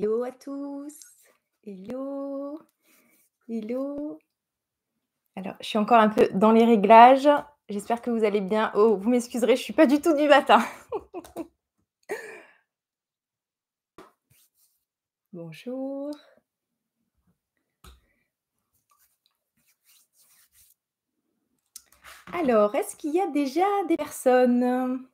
Hello à tous. Hello. Hello. Alors, je suis encore un peu dans les réglages. J'espère que vous allez bien. Oh, vous m'excuserez, je ne suis pas du tout du matin. Bonjour. Alors, est-ce qu'il y a déjà des personnes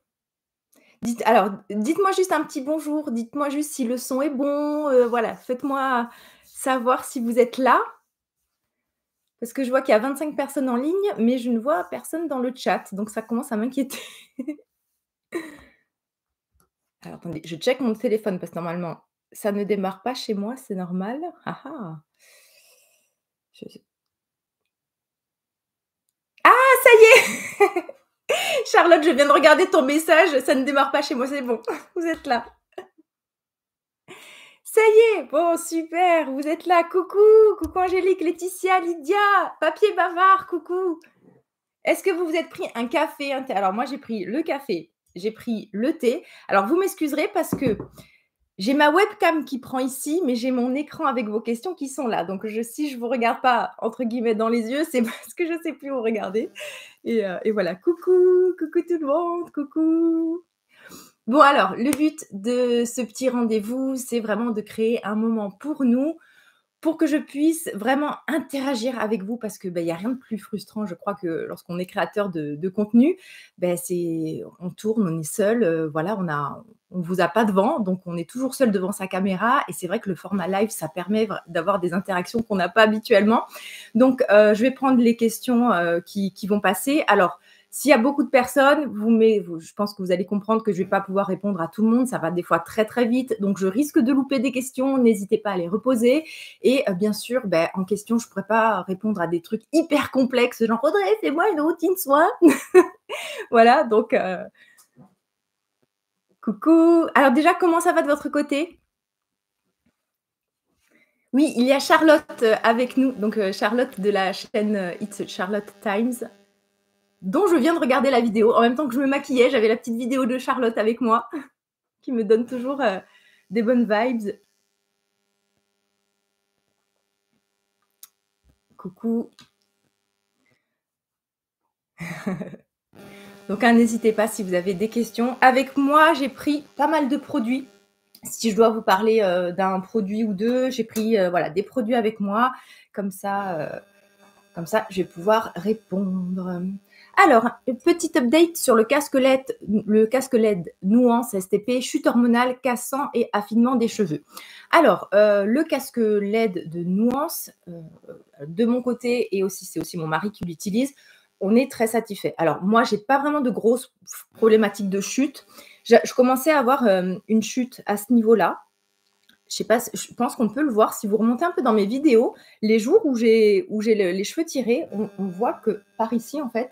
alors, dites-moi juste un petit bonjour, dites-moi juste si le son est bon, euh, voilà, faites-moi savoir si vous êtes là. Parce que je vois qu'il y a 25 personnes en ligne, mais je ne vois personne dans le chat, donc ça commence à m'inquiéter. alors, attendez, je check mon téléphone parce que normalement, ça ne démarre pas chez moi, c'est normal. ah, ah. ah ça y est Charlotte, je viens de regarder ton message, ça ne démarre pas chez moi, c'est bon, vous êtes là. Ça y est, bon, super, vous êtes là, coucou, coucou Angélique, Laetitia, Lydia, papier bavard, coucou. Est-ce que vous vous êtes pris un café, un thé Alors moi j'ai pris le café, j'ai pris le thé. Alors vous m'excuserez parce que j'ai ma webcam qui prend ici, mais j'ai mon écran avec vos questions qui sont là. Donc, si je ne vous regarde pas, entre guillemets, dans les yeux, c'est parce que je ne sais plus où regarder. Euh, et, voilà, coucou, coucou tout le monde, coucou. Bon, alors, le but de ce petit rendez-vous, c'est vraiment de créer un moment pour nous, pour que je puisse vraiment interagir avec vous parce que bah, il n'y a rien de plus frustrant, je crois, que lorsqu'on est créateur de, contenu, ben, c'est on tourne, on est seul, euh, voilà, on a on vous a pas devant, donc on est toujours seul devant sa caméra. Et c'est vrai que le format live, ça permet d'avoir des interactions qu'on n'a pas habituellement. Donc, euh, je vais prendre les questions euh, qui, vont passer. Alors, s'il y a beaucoup de personnes, je pense que vous allez comprendre que je ne vais pas pouvoir répondre à tout le monde. Ça va des fois très très vite. Donc je risque de louper des questions. N'hésitez pas à les reposer. Et euh, bien sûr, ben, en question, je ne pourrais pas répondre à des trucs hyper complexes, genre Audrey, fais-moi une routine soin. voilà, donc euh, coucou. Alors déjà, comment ça va de votre côté oui, il y a Charlotte euh, avec nous, donc Charlotte de la chaîne It's Charlotte Times dont je viens de regarder la vidéo. En même temps que je me maquillais, j'avais la petite vidéo de Charlotte avec moi, qui me donne toujours euh, des bonnes vibes. Coucou. Donc hein, n'hésitez pas si vous avez des questions. Avec moi, j'ai pris pas mal de produits. Si je dois vous parler euh, d'un produit ou deux, j'ai pris euh, voilà, des produits avec moi. Comme ça, comme ça, je vais pouvoir répondre. Alors, petit update sur le casque LED, le casque e Nuance STP, chute hormonale, cassant et affinement des cheveux. Alors, euh, le casque LED de Nuance, euh, de mon côté, et aussi c'est aussi mon mari qui l'utilise, on est très satisfait. Alors, moi, je n'ai pas vraiment de grosses problématiques de chute. Je, commençais à avoir euh, une chute à ce niveau-là, je sais pas, je pense qu'on peut le voir si vous remontez un peu dans mes vidéos, les jours où j'ai les cheveux tirés, on, voit que par ici en fait,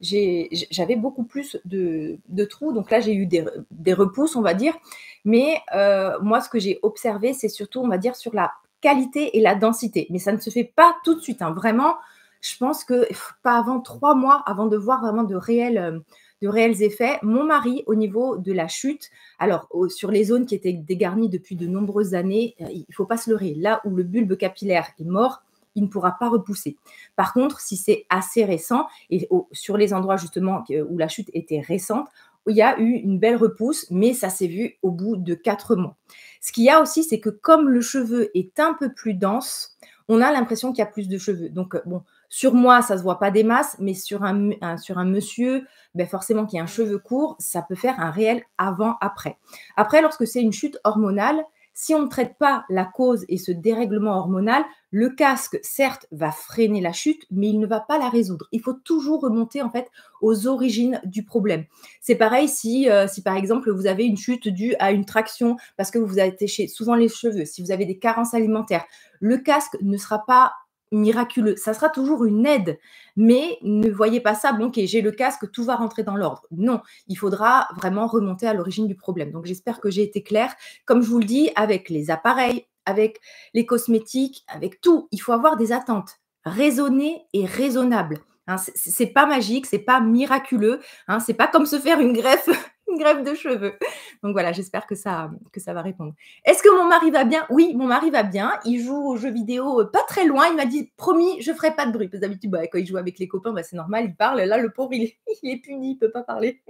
j'avais beaucoup plus de, trous. Donc là, j'ai eu des, repousses, on va dire. Mais euh, moi, ce que j'ai observé, c'est surtout, on va dire, sur la qualité et la densité. Mais ça ne se fait pas tout de suite. Hein. Vraiment, je pense que pas avant trois mois avant de voir vraiment de réels, euh, de réels effets. Mon mari, au niveau de la chute, alors sur les zones qui étaient dégarnies depuis de nombreuses années, euh, il ne faut pas se leurrer. Là où le bulbe capillaire est mort, il ne pourra pas repousser. Par contre, si c'est assez récent, et sur les endroits justement où la chute était récente, il y a eu une belle repousse, mais ça s'est vu au bout de quatre mois. Ce qu'il y a aussi, c'est que comme le cheveu est un peu plus dense, on a l'impression qu'il y a plus de cheveux. Donc, euh, bon, sur moi, ça ne se voit pas des masses, mais sur un, sur un monsieur, ben, forcément qui a un cheveu court, ça peut faire un réel avant-après. Après, lorsque c'est une chute hormonale, si on ne traite pas la cause et ce dérèglement hormonal, le casque, certes, va freiner la chute, mais il ne va pas la résoudre. Il faut toujours remonter en fait aux origines du problème. C'est pareil si, euh, si par exemple vous avez une chute due à une traction parce que vous vous attachez souvent les cheveux, si vous avez des carences alimentaires, le casque ne sera pas miraculeux. Ça sera toujours une aide, mais ne voyez pas ça, bon, ok, j'ai le casque, tout va rentrer dans l'ordre. Non, il faudra vraiment remonter à l'origine du problème. Donc j'espère que j'ai été claire. Comme je vous le dis, avec les appareils, avec les cosmétiques, avec tout, il faut avoir des attentes raisonnées et raisonnables. Hein, ce c'est pas magique, c'est pas miraculeux, ce hein, c'est pas comme se faire une greffe grève de cheveux. Donc voilà, j'espère que ça, que ça va répondre. Est-ce que mon mari va bien Oui, mon mari va bien. Il joue aux jeux vidéo euh, pas très loin. Il m'a dit, promis, je ferai pas de bruit. Parce d'habitude, bah, quand il joue avec les copains, bah, c'est normal, il parle. Là, le pauvre, il est, puni, il peut pas parler.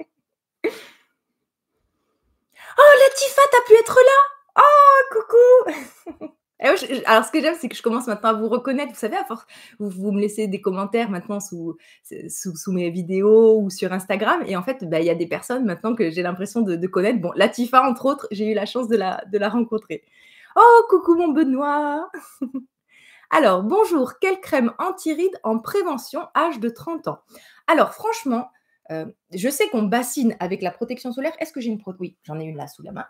oh, Latifa, t'as pu être là Oh, coucou alors, ce que j'aime, c'est que je commence maintenant à vous reconnaître. Vous savez, à force, vous, me laissez des commentaires maintenant sous, mes vidéos ou sur Instagram. Et en fait, bah, il y a des personnes maintenant que j'ai l'impression de, connaître. Bon, Latifa, entre autres, j'ai eu la chance de la, rencontrer. Oh, coucou mon Benoît Alors, bonjour, quelle crème anti-rides en prévention âge de 30 ans Alors, franchement, euh, je sais qu'on bassine avec la protection solaire. Est-ce que j'ai une protection Oui, j'en ai une là sous la main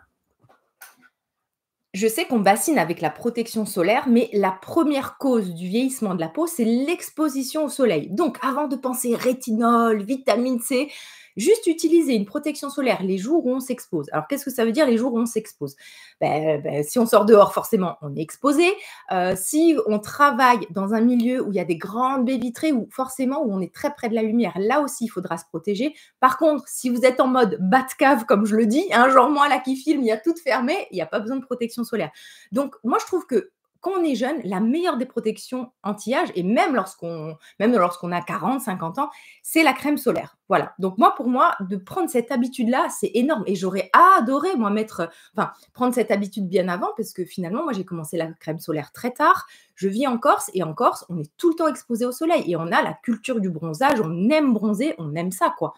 je sais qu'on bassine avec la protection solaire, mais la première cause du vieillissement de la peau, c'est l'exposition au soleil. Donc, avant de penser rétinol, vitamine C, Juste utiliser une protection solaire les jours où on s'expose. Alors, qu'est-ce que ça veut dire les jours où on s'expose ben, ben, Si on sort dehors, forcément, on est exposé. Euh, si on travaille dans un milieu où il y a des grandes baies vitrées, où forcément, où on est très près de la lumière, là aussi, il faudra se protéger. Par contre, si vous êtes en mode de cave comme je le dis, un hein, genre moi là qui filme, il y a tout fermé, il n'y a pas besoin de protection solaire. Donc, moi, je trouve que quand on est jeune, la meilleure des protections anti-âge, et même lorsqu'on, même lorsqu'on a 40, 50 ans, c'est la crème solaire. Voilà. Donc moi, pour moi, de prendre cette habitude-là, c'est énorme. Et j'aurais adoré, moi, mettre, enfin, prendre cette habitude bien avant, parce que finalement, moi, j'ai commencé la crème solaire très tard. Je vis en Corse, et en Corse, on est tout le temps exposé au soleil. Et on a la culture du bronzage, on aime bronzer, on aime ça, quoi.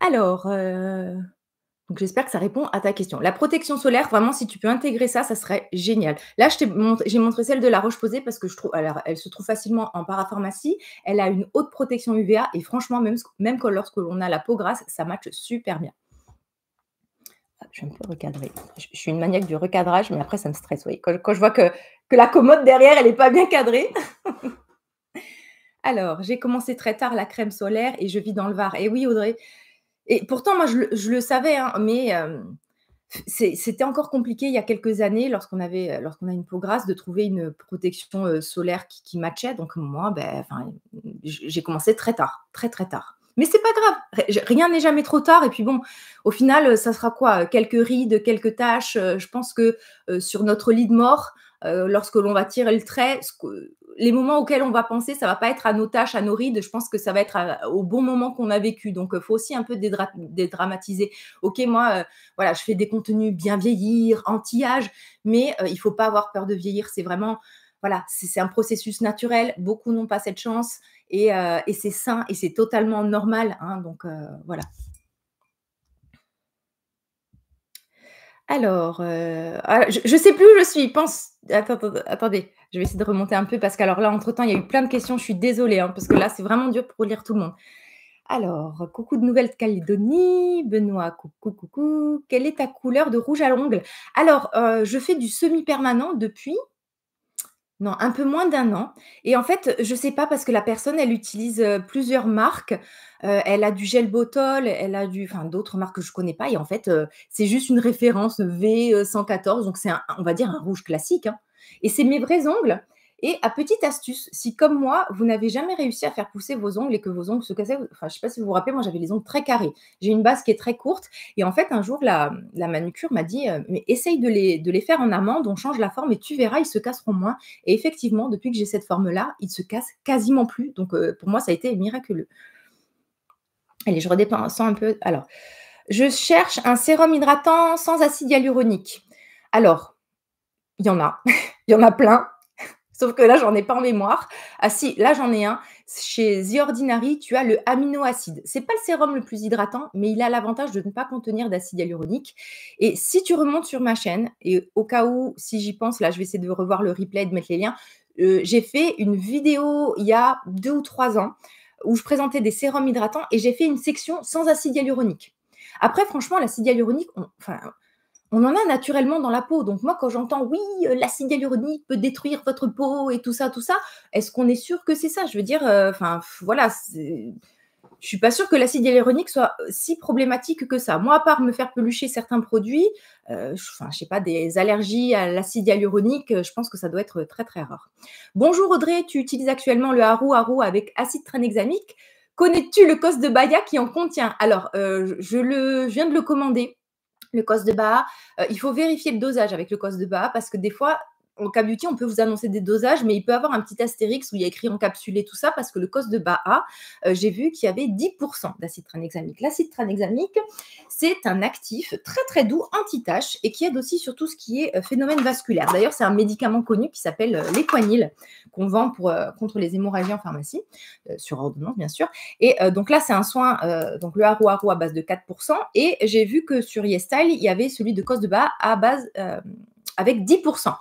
Alors, euh, donc j'espère que ça répond à ta question. La protection solaire, vraiment, si tu peux intégrer ça, ça serait génial. Là, j'ai montré, celle de la roche posée parce que je trouve, alors, elle se trouve facilement en parapharmacie. Elle a une haute protection UVA et franchement, même, même lorsque l'on a la peau grasse, ça matche super bien. Je vais un peu recadrer. Je, suis une maniaque du recadrage, mais après, ça me stresse. Oui. Quand, je vois que, que la commode derrière, elle n'est pas bien cadrée. alors, j'ai commencé très tard la crème solaire et je vis dans le Var. Et eh oui, Audrey, et pourtant, moi, je, le savais, hein, mais euh, c'était encore compliqué il y a quelques années, lorsqu'on avait, euh, lorsqu'on a une peau grasse, de trouver une protection euh, solaire qui, matchait. Donc moi, ben, j'ai commencé très tard, très très tard. Mais c'est pas grave, rien n'est jamais trop tard. Et puis bon, au final, ça sera quoi Quelques rides, quelques tâches Je pense que sur notre lit de mort, lorsque l'on va tirer le trait, les moments auxquels on va penser, ça va pas être à nos tâches, à nos rides. Je pense que ça va être au bon moment qu'on a vécu. Donc, il euh, faut aussi un peu dédramatiser. Ok, moi, euh, voilà, je fais des contenus bien vieillir, anti-âge, mais il euh, il faut pas avoir peur de vieillir. C'est vraiment, voilà, c'est un processus naturel. Beaucoup n'ont pas cette chance et, c'est sain et c'est totalement normal. Hein. donc, voilà. Alors, ah, je ne sais plus où je suis. Pense attendez, je vais essayer de remonter un peu parce qu'alors là, entre-temps, il y a eu plein de questions. Je suis désolée hein, parce que là, c'est vraiment dur pour lire tout le monde. Alors, coucou de Nouvelle-Calédonie, Benoît, coucou, coucou. Quelle est ta couleur de rouge à l'ongle Alors, euh, je fais du semi-permanent depuis, non, un peu moins d'un an. Et en fait, je ne sais pas parce que la personne, elle utilise euh, plusieurs marques. Euh, elle a du gel bottle, elle a du, enfin, d'autres marques que je ne connais pas. Et en fait, c'est juste une référence V114, donc c'est, on va dire, un rouge classique. Hein. Et c'est mes vrais ongles. Et à petite astuce, si comme moi, vous n'avez jamais réussi à faire pousser vos ongles et que vos ongles se cassaient, enfin, je ne sais pas si vous vous rappelez, moi j'avais les ongles très carrés. J'ai une base qui est très courte. Et en fait, un jour, la, manucure m'a dit euh, Mais essaye de les, faire en amande, on change la forme et tu verras, ils se casseront moins. Et effectivement, depuis que j'ai cette forme-là, ils se cassent quasiment plus. Donc euh, pour moi, ça a été miraculeux. Allez, je redépends un peu. Alors, je cherche un sérum hydratant sans acide hyaluronique. Alors, il y en a. Il y en a plein. Sauf que là, j'en ai pas en mémoire. Ah si, là, j'en ai un. Chez The Ordinary, tu as le aminoacide. C'est pas le sérum le plus hydratant, mais il a l'avantage de ne pas contenir d'acide hyaluronique. Et si tu remontes sur ma chaîne, et au cas où, si j'y pense, là, je vais essayer de revoir le replay et de mettre les liens, euh, j'ai fait une vidéo il y a deux ou trois ans où je présentais des sérums hydratants et j'ai fait une section sans acide hyaluronique. Après, franchement, l'acide hyaluronique, enfin, on en a naturellement dans la peau. Donc moi, quand j'entends oui, euh, l'acide hyaluronique peut détruire votre peau et tout ça, tout ça, est-ce qu'on est sûr que c'est ça Je veux dire, euh, enfin voilà, je suis pas sûr que l'acide hyaluronique soit euh, si problématique que ça. Moi, à part me faire pelucher certains produits, enfin je sais pas, des allergies à l'acide hyaluronique, je pense que ça doit être très très rare. Bonjour Audrey, tu utilises actuellement le Haru Haru avec acide tranexamique. Connais-tu le cos de Baya qui en contient Alors, je, je viens de le commander le cos de bas euh, il faut vérifier le dosage avec le cos de bas parce que des fois, en cas on peut vous annoncer des dosages, mais il peut avoir un petit astérix où il y a écrit encapsulé tout ça parce que le cos de bas euh, j'ai vu qu'il y avait 10% d'acide tranexamique. L'acide tranexamique, c'est un actif très très doux anti-tache et qui aide aussi sur tout ce qui est euh, phénomène vasculaire. D'ailleurs, c'est un médicament connu qui s'appelle euh, l'équanil qu'on vend pour, euh, contre les hémorragies en pharmacie, sur ordonnance bien sûr. Et donc là, c'est un soin, donc le haro haro à base de 4%. Et j'ai vu que sur YesStyle, il y avait celui de cos de bas à base avec 10%.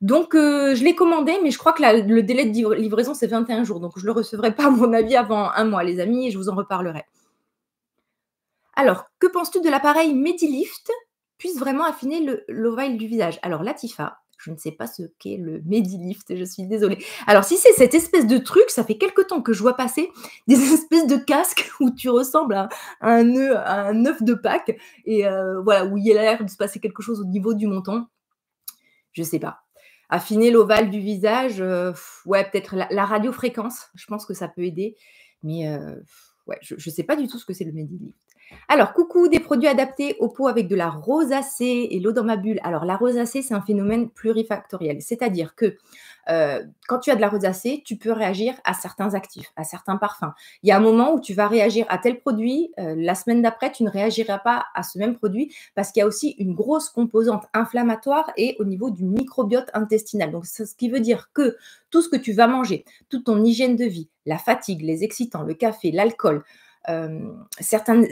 Donc, euh, je l'ai commandé, mais je crois que le délai de livraison, c'est 21 jours. Donc, je ne le recevrai pas, à mon avis, avant un mois, les amis, et je vous en reparlerai. Alors, que penses-tu de l'appareil Medilift puisse vraiment affiner l'ovale du visage Alors, Latifa, je ne sais pas ce qu'est le Medilift, je suis désolée. Alors, si c'est cette espèce de truc, ça fait quelque temps que je vois passer des espèces de casques où tu ressembles à un, un œuf de Pâques, et euh, voilà, où il y a l'air de se passer quelque chose au niveau du menton. Je sais pas affiner l'ovale du visage, euh, ouais, peut-être la, radiofréquence, je pense que ça peut aider. Mais euh, ouais, je ne sais pas du tout ce que c'est le Medilift. Alors, coucou, des produits adaptés aux peaux avec de la rosacée et l'eau dans ma bulle. Alors, la rosacée, c'est un phénomène plurifactoriel, c'est-à-dire que euh, quand tu as de la rosacée, tu peux réagir à certains actifs, à certains parfums. Il y a un moment où tu vas réagir à tel produit, euh, la semaine d'après, tu ne réagiras pas à ce même produit parce qu'il y a aussi une grosse composante inflammatoire et au niveau du microbiote intestinal. Donc, ce qui veut dire que tout ce que tu vas manger, toute ton hygiène de vie, la fatigue, les excitants, le café, l'alcool, euh, certaines,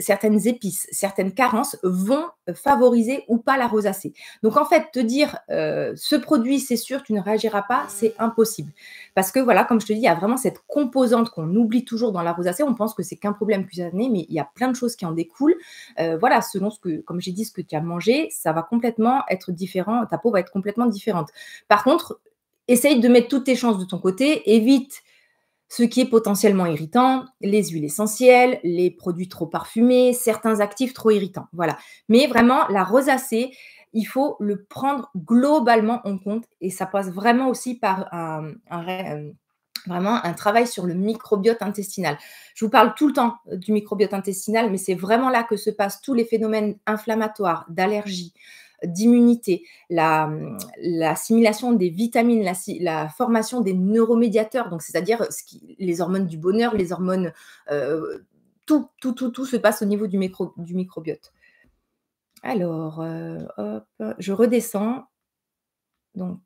épices, certaines carences vont favoriser ou pas la rosacée. Donc en fait, te dire euh, ce produit, c'est sûr, tu ne réagiras pas, c'est impossible. Parce que voilà, comme je te dis, il y a vraiment cette composante qu'on oublie toujours dans la rosacée. On pense que c'est qu'un problème cutané, mais il y a plein de choses qui en découlent. Euh, voilà, selon ce que, comme j'ai dit, ce que tu as mangé, ça va complètement être différent, ta peau va être complètement différente. Par contre, essaye de mettre toutes tes chances de ton côté, évite ce qui est potentiellement irritant, les huiles essentielles, les produits trop parfumés, certains actifs trop irritants. Voilà. Mais vraiment, la rosacée, il faut le prendre globalement en compte et ça passe vraiment aussi par un, euh, vraiment un travail sur le microbiote intestinal. Je vous parle tout le temps euh, du microbiote intestinal, mais c'est vraiment là que se passent tous les phénomènes inflammatoires, d'allergies, d'immunité, l'assimilation des vitamines, la, formation des neuromédiateurs, donc c'est-à-dire les hormones du bonheur, les hormones, euh, tout, tout, tout, tout se passe au niveau du, micro, du microbiote. Alors, euh, je redescends. Donc,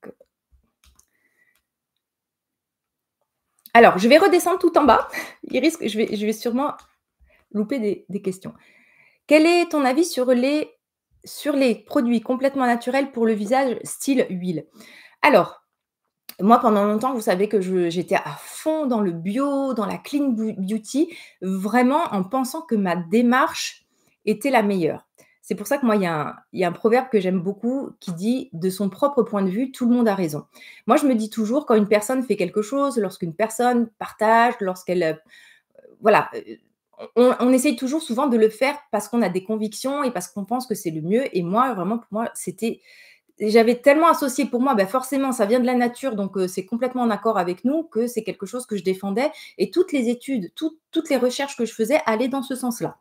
alors, je vais redescendre tout en bas. Il risque, je vais, je vais sûrement louper des questions. Quel est ton avis sur les sur les produits complètement naturels pour le visage, style huile. Alors, moi, pendant longtemps, vous savez que j'étais à fond dans le bio, dans la clean beauty, vraiment en pensant que ma démarche était la meilleure. C'est pour ça que moi, il y, a un proverbe que j'aime beaucoup qui dit de son propre point de vue, tout le monde a raison. Moi, je me dis toujours, quand une personne fait quelque chose, lorsqu'une personne partage, lorsqu'elle. Euh, voilà, euh, on, essaye toujours souvent de le faire parce qu'on a des convictions et parce qu'on pense que c'est le mieux. Et moi, vraiment, pour moi, c'était. J'avais tellement associé pour moi, ben, forcément, ça vient de la nature, donc euh, c'est complètement en accord avec nous, que c'est quelque chose que je défendais. Et toutes les études, toutes les recherches que je faisais allaient dans ce sens-là.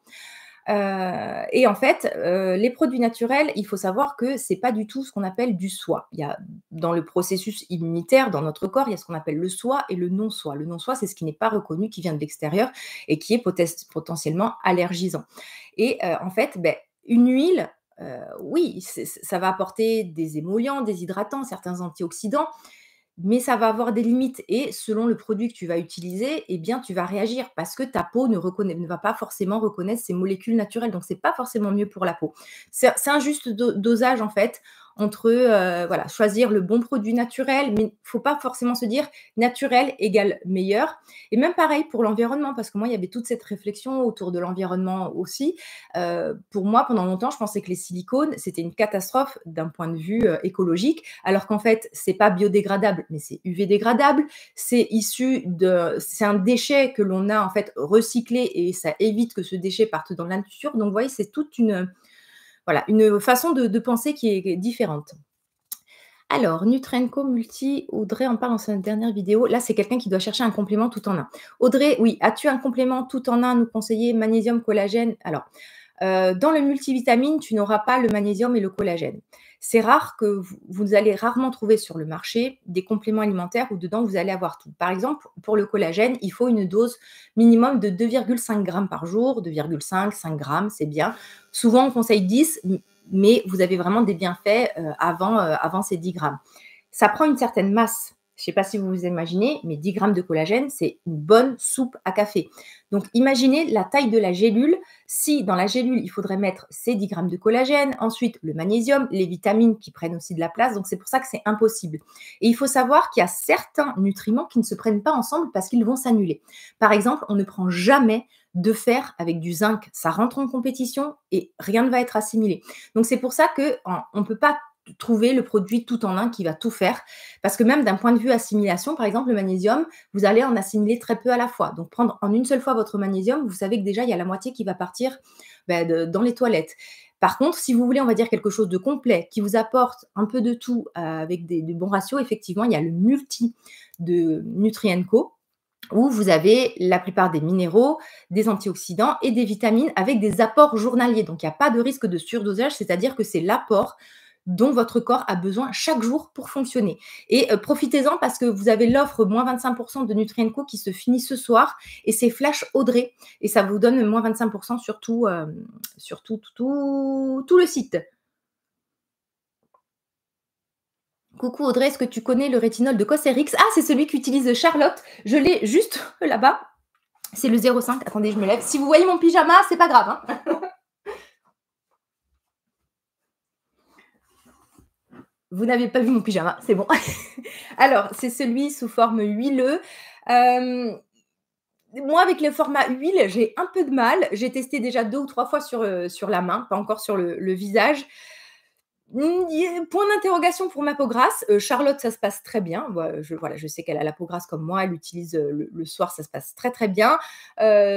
Euh, et en fait, euh, les produits naturels, il faut savoir que ce n'est pas du tout ce qu'on appelle du soi. Il y a, dans le processus immunitaire, dans notre corps, il y a ce qu'on appelle le soi et le non-soi. Le non-soi, c'est ce qui n'est pas reconnu, qui vient de l'extérieur et qui est potentiellement allergisant. Et euh, en fait, ben, une huile, oui, ça va apporter des émollients, des hydratants, certains antioxydants, mais ça va avoir des limites. Et selon le produit que tu vas utiliser, eh bien, tu vas réagir parce que ta peau ne, va pas forcément reconnaître ces molécules naturelles. Donc, ce n'est pas forcément mieux pour la peau. C'est un juste dosage, en fait, entre euh, voilà, choisir le bon produit naturel, mais il ne faut pas forcément se dire naturel égale meilleur. Et même pareil pour l'environnement, parce que moi, il y avait toute cette réflexion autour de l'environnement aussi. Euh, pour moi, pendant longtemps, je pensais que les silicones, c'était une catastrophe d'un point de vue euh, écologique, alors qu'en fait, c'est pas biodégradable, mais c'est UV dégradable, c'est issu de... C'est un déchet que l'on a en fait recyclé et ça évite que ce déchet parte dans la nature. Donc, vous voyez, c'est toute une voilà, une façon de, penser qui est différente. Alors, Nutrenco Multi, Audrey en parle dans sa dernière vidéo. Là, c'est quelqu'un qui doit chercher un complément tout en un. Audrey, oui, as-tu un complément tout en un à nous conseiller Magnésium, collagène Alors, euh, dans le multivitamine, tu n'auras pas le magnésium et le collagène. C'est rare que vous, allez rarement trouver sur le marché des compléments alimentaires où dedans vous allez avoir tout. Par exemple, pour le collagène, il faut une dose minimum de 2,5 grammes par jour, 2,5, 5 g, c'est bien. Souvent on conseille 10, mais vous avez vraiment des bienfaits euh, avant, euh, avant ces 10 grammes. Ça prend une certaine masse je ne sais pas si vous vous imaginez, mais 10 grammes de collagène, c'est une bonne soupe à café. Donc imaginez la taille de la gélule. Si dans la gélule, il faudrait mettre ces 10 grammes de collagène, ensuite le magnésium, les vitamines qui prennent aussi de la place, donc c'est pour ça que c'est impossible. Et il faut savoir qu'il y a certains nutriments qui ne se prennent pas ensemble parce qu'ils vont s'annuler. Par exemple, on ne prend jamais de fer avec du zinc. Ça rentre en compétition et rien ne va être assimilé. Donc c'est pour ça qu'on ne peut pas trouver le produit tout en un qui va tout faire. Parce que même d'un point de vue assimilation, par exemple, le magnésium, vous allez en assimiler très peu à la fois. Donc prendre en une seule fois votre magnésium, vous savez que déjà, il y a la moitié qui va partir ben, dans les toilettes. Par contre, si vous voulez, on va dire quelque chose de complet qui vous apporte un peu de tout euh, avec des, des, bons ratios, effectivement, il y a le multi de Nutrienco où vous avez la plupart des minéraux, des antioxydants et des vitamines avec des apports journaliers. Donc, il n'y a pas de risque de surdosage, c'est-à-dire que c'est l'apport dont votre corps a besoin chaque jour pour fonctionner. Et euh, profitez-en parce que vous avez l'offre moins 25% de Nutrienco qui se finit ce soir et c'est Flash Audrey. Et ça vous donne moins 25% sur, euh, tout, le site. Coucou Audrey, est-ce que tu connais le rétinol de Cosrx Ah, c'est celui qu'utilise Charlotte. Je l'ai juste là-bas. C'est le 05. Attendez, je me lève. Si vous voyez mon pyjama, c'est pas grave. Hein Vous n'avez pas vu mon pyjama, c'est bon. Alors, c'est celui sous forme huileux. Euh, moi, avec le format huile, j'ai un peu de mal. J'ai testé déjà deux ou trois fois sur, euh, sur la main, pas encore sur le, visage. Hmm, point d'interrogation pour ma peau grasse. Euh, Charlotte, ça se passe très bien. Je, voilà, je sais qu'elle a la peau grasse comme moi. Elle l'utilise le, soir, ça se passe très très bien.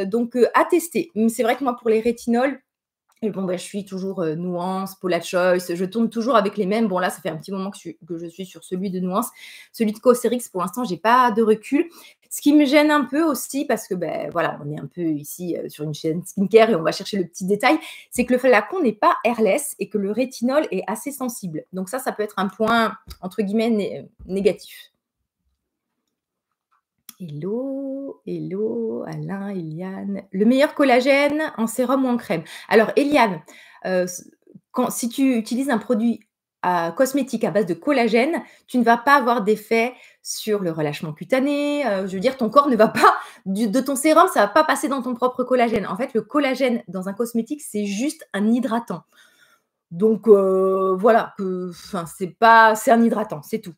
donc, à tester. Hmm, c'est vrai que moi, pour les rétinols, bon, ben, je suis toujours Nuance, Paula Choice, je tourne toujours avec les mêmes. Bon, là, ça fait un petit moment que je suis, sur celui de Nuance. Celui de Cosérix, pour l'instant, n'ai pas de recul. Ce qui me gêne un peu aussi, parce que ben voilà, on est un peu ici sur une chaîne skincare et on va chercher le petit détail, c'est que le flacon n'est pas airless et que le rétinol est assez sensible. Donc ça, ça peut être un point, entre guillemets, négatif. Hello, hello, Alain, Eliane. Le meilleur collagène en sérum ou en crème Alors, Eliane, euh, si tu utilises un produit euh, cosmétique à base de collagène, tu ne vas pas avoir d'effet sur le relâchement cutané. Euh, je veux dire, ton corps ne va pas, de ton sérum, ça ne va pas passer dans ton propre collagène. En fait, le collagène dans un cosmétique, c'est juste un hydratant. Donc, voilà, c'est pas, c'est un hydratant, c'est tout.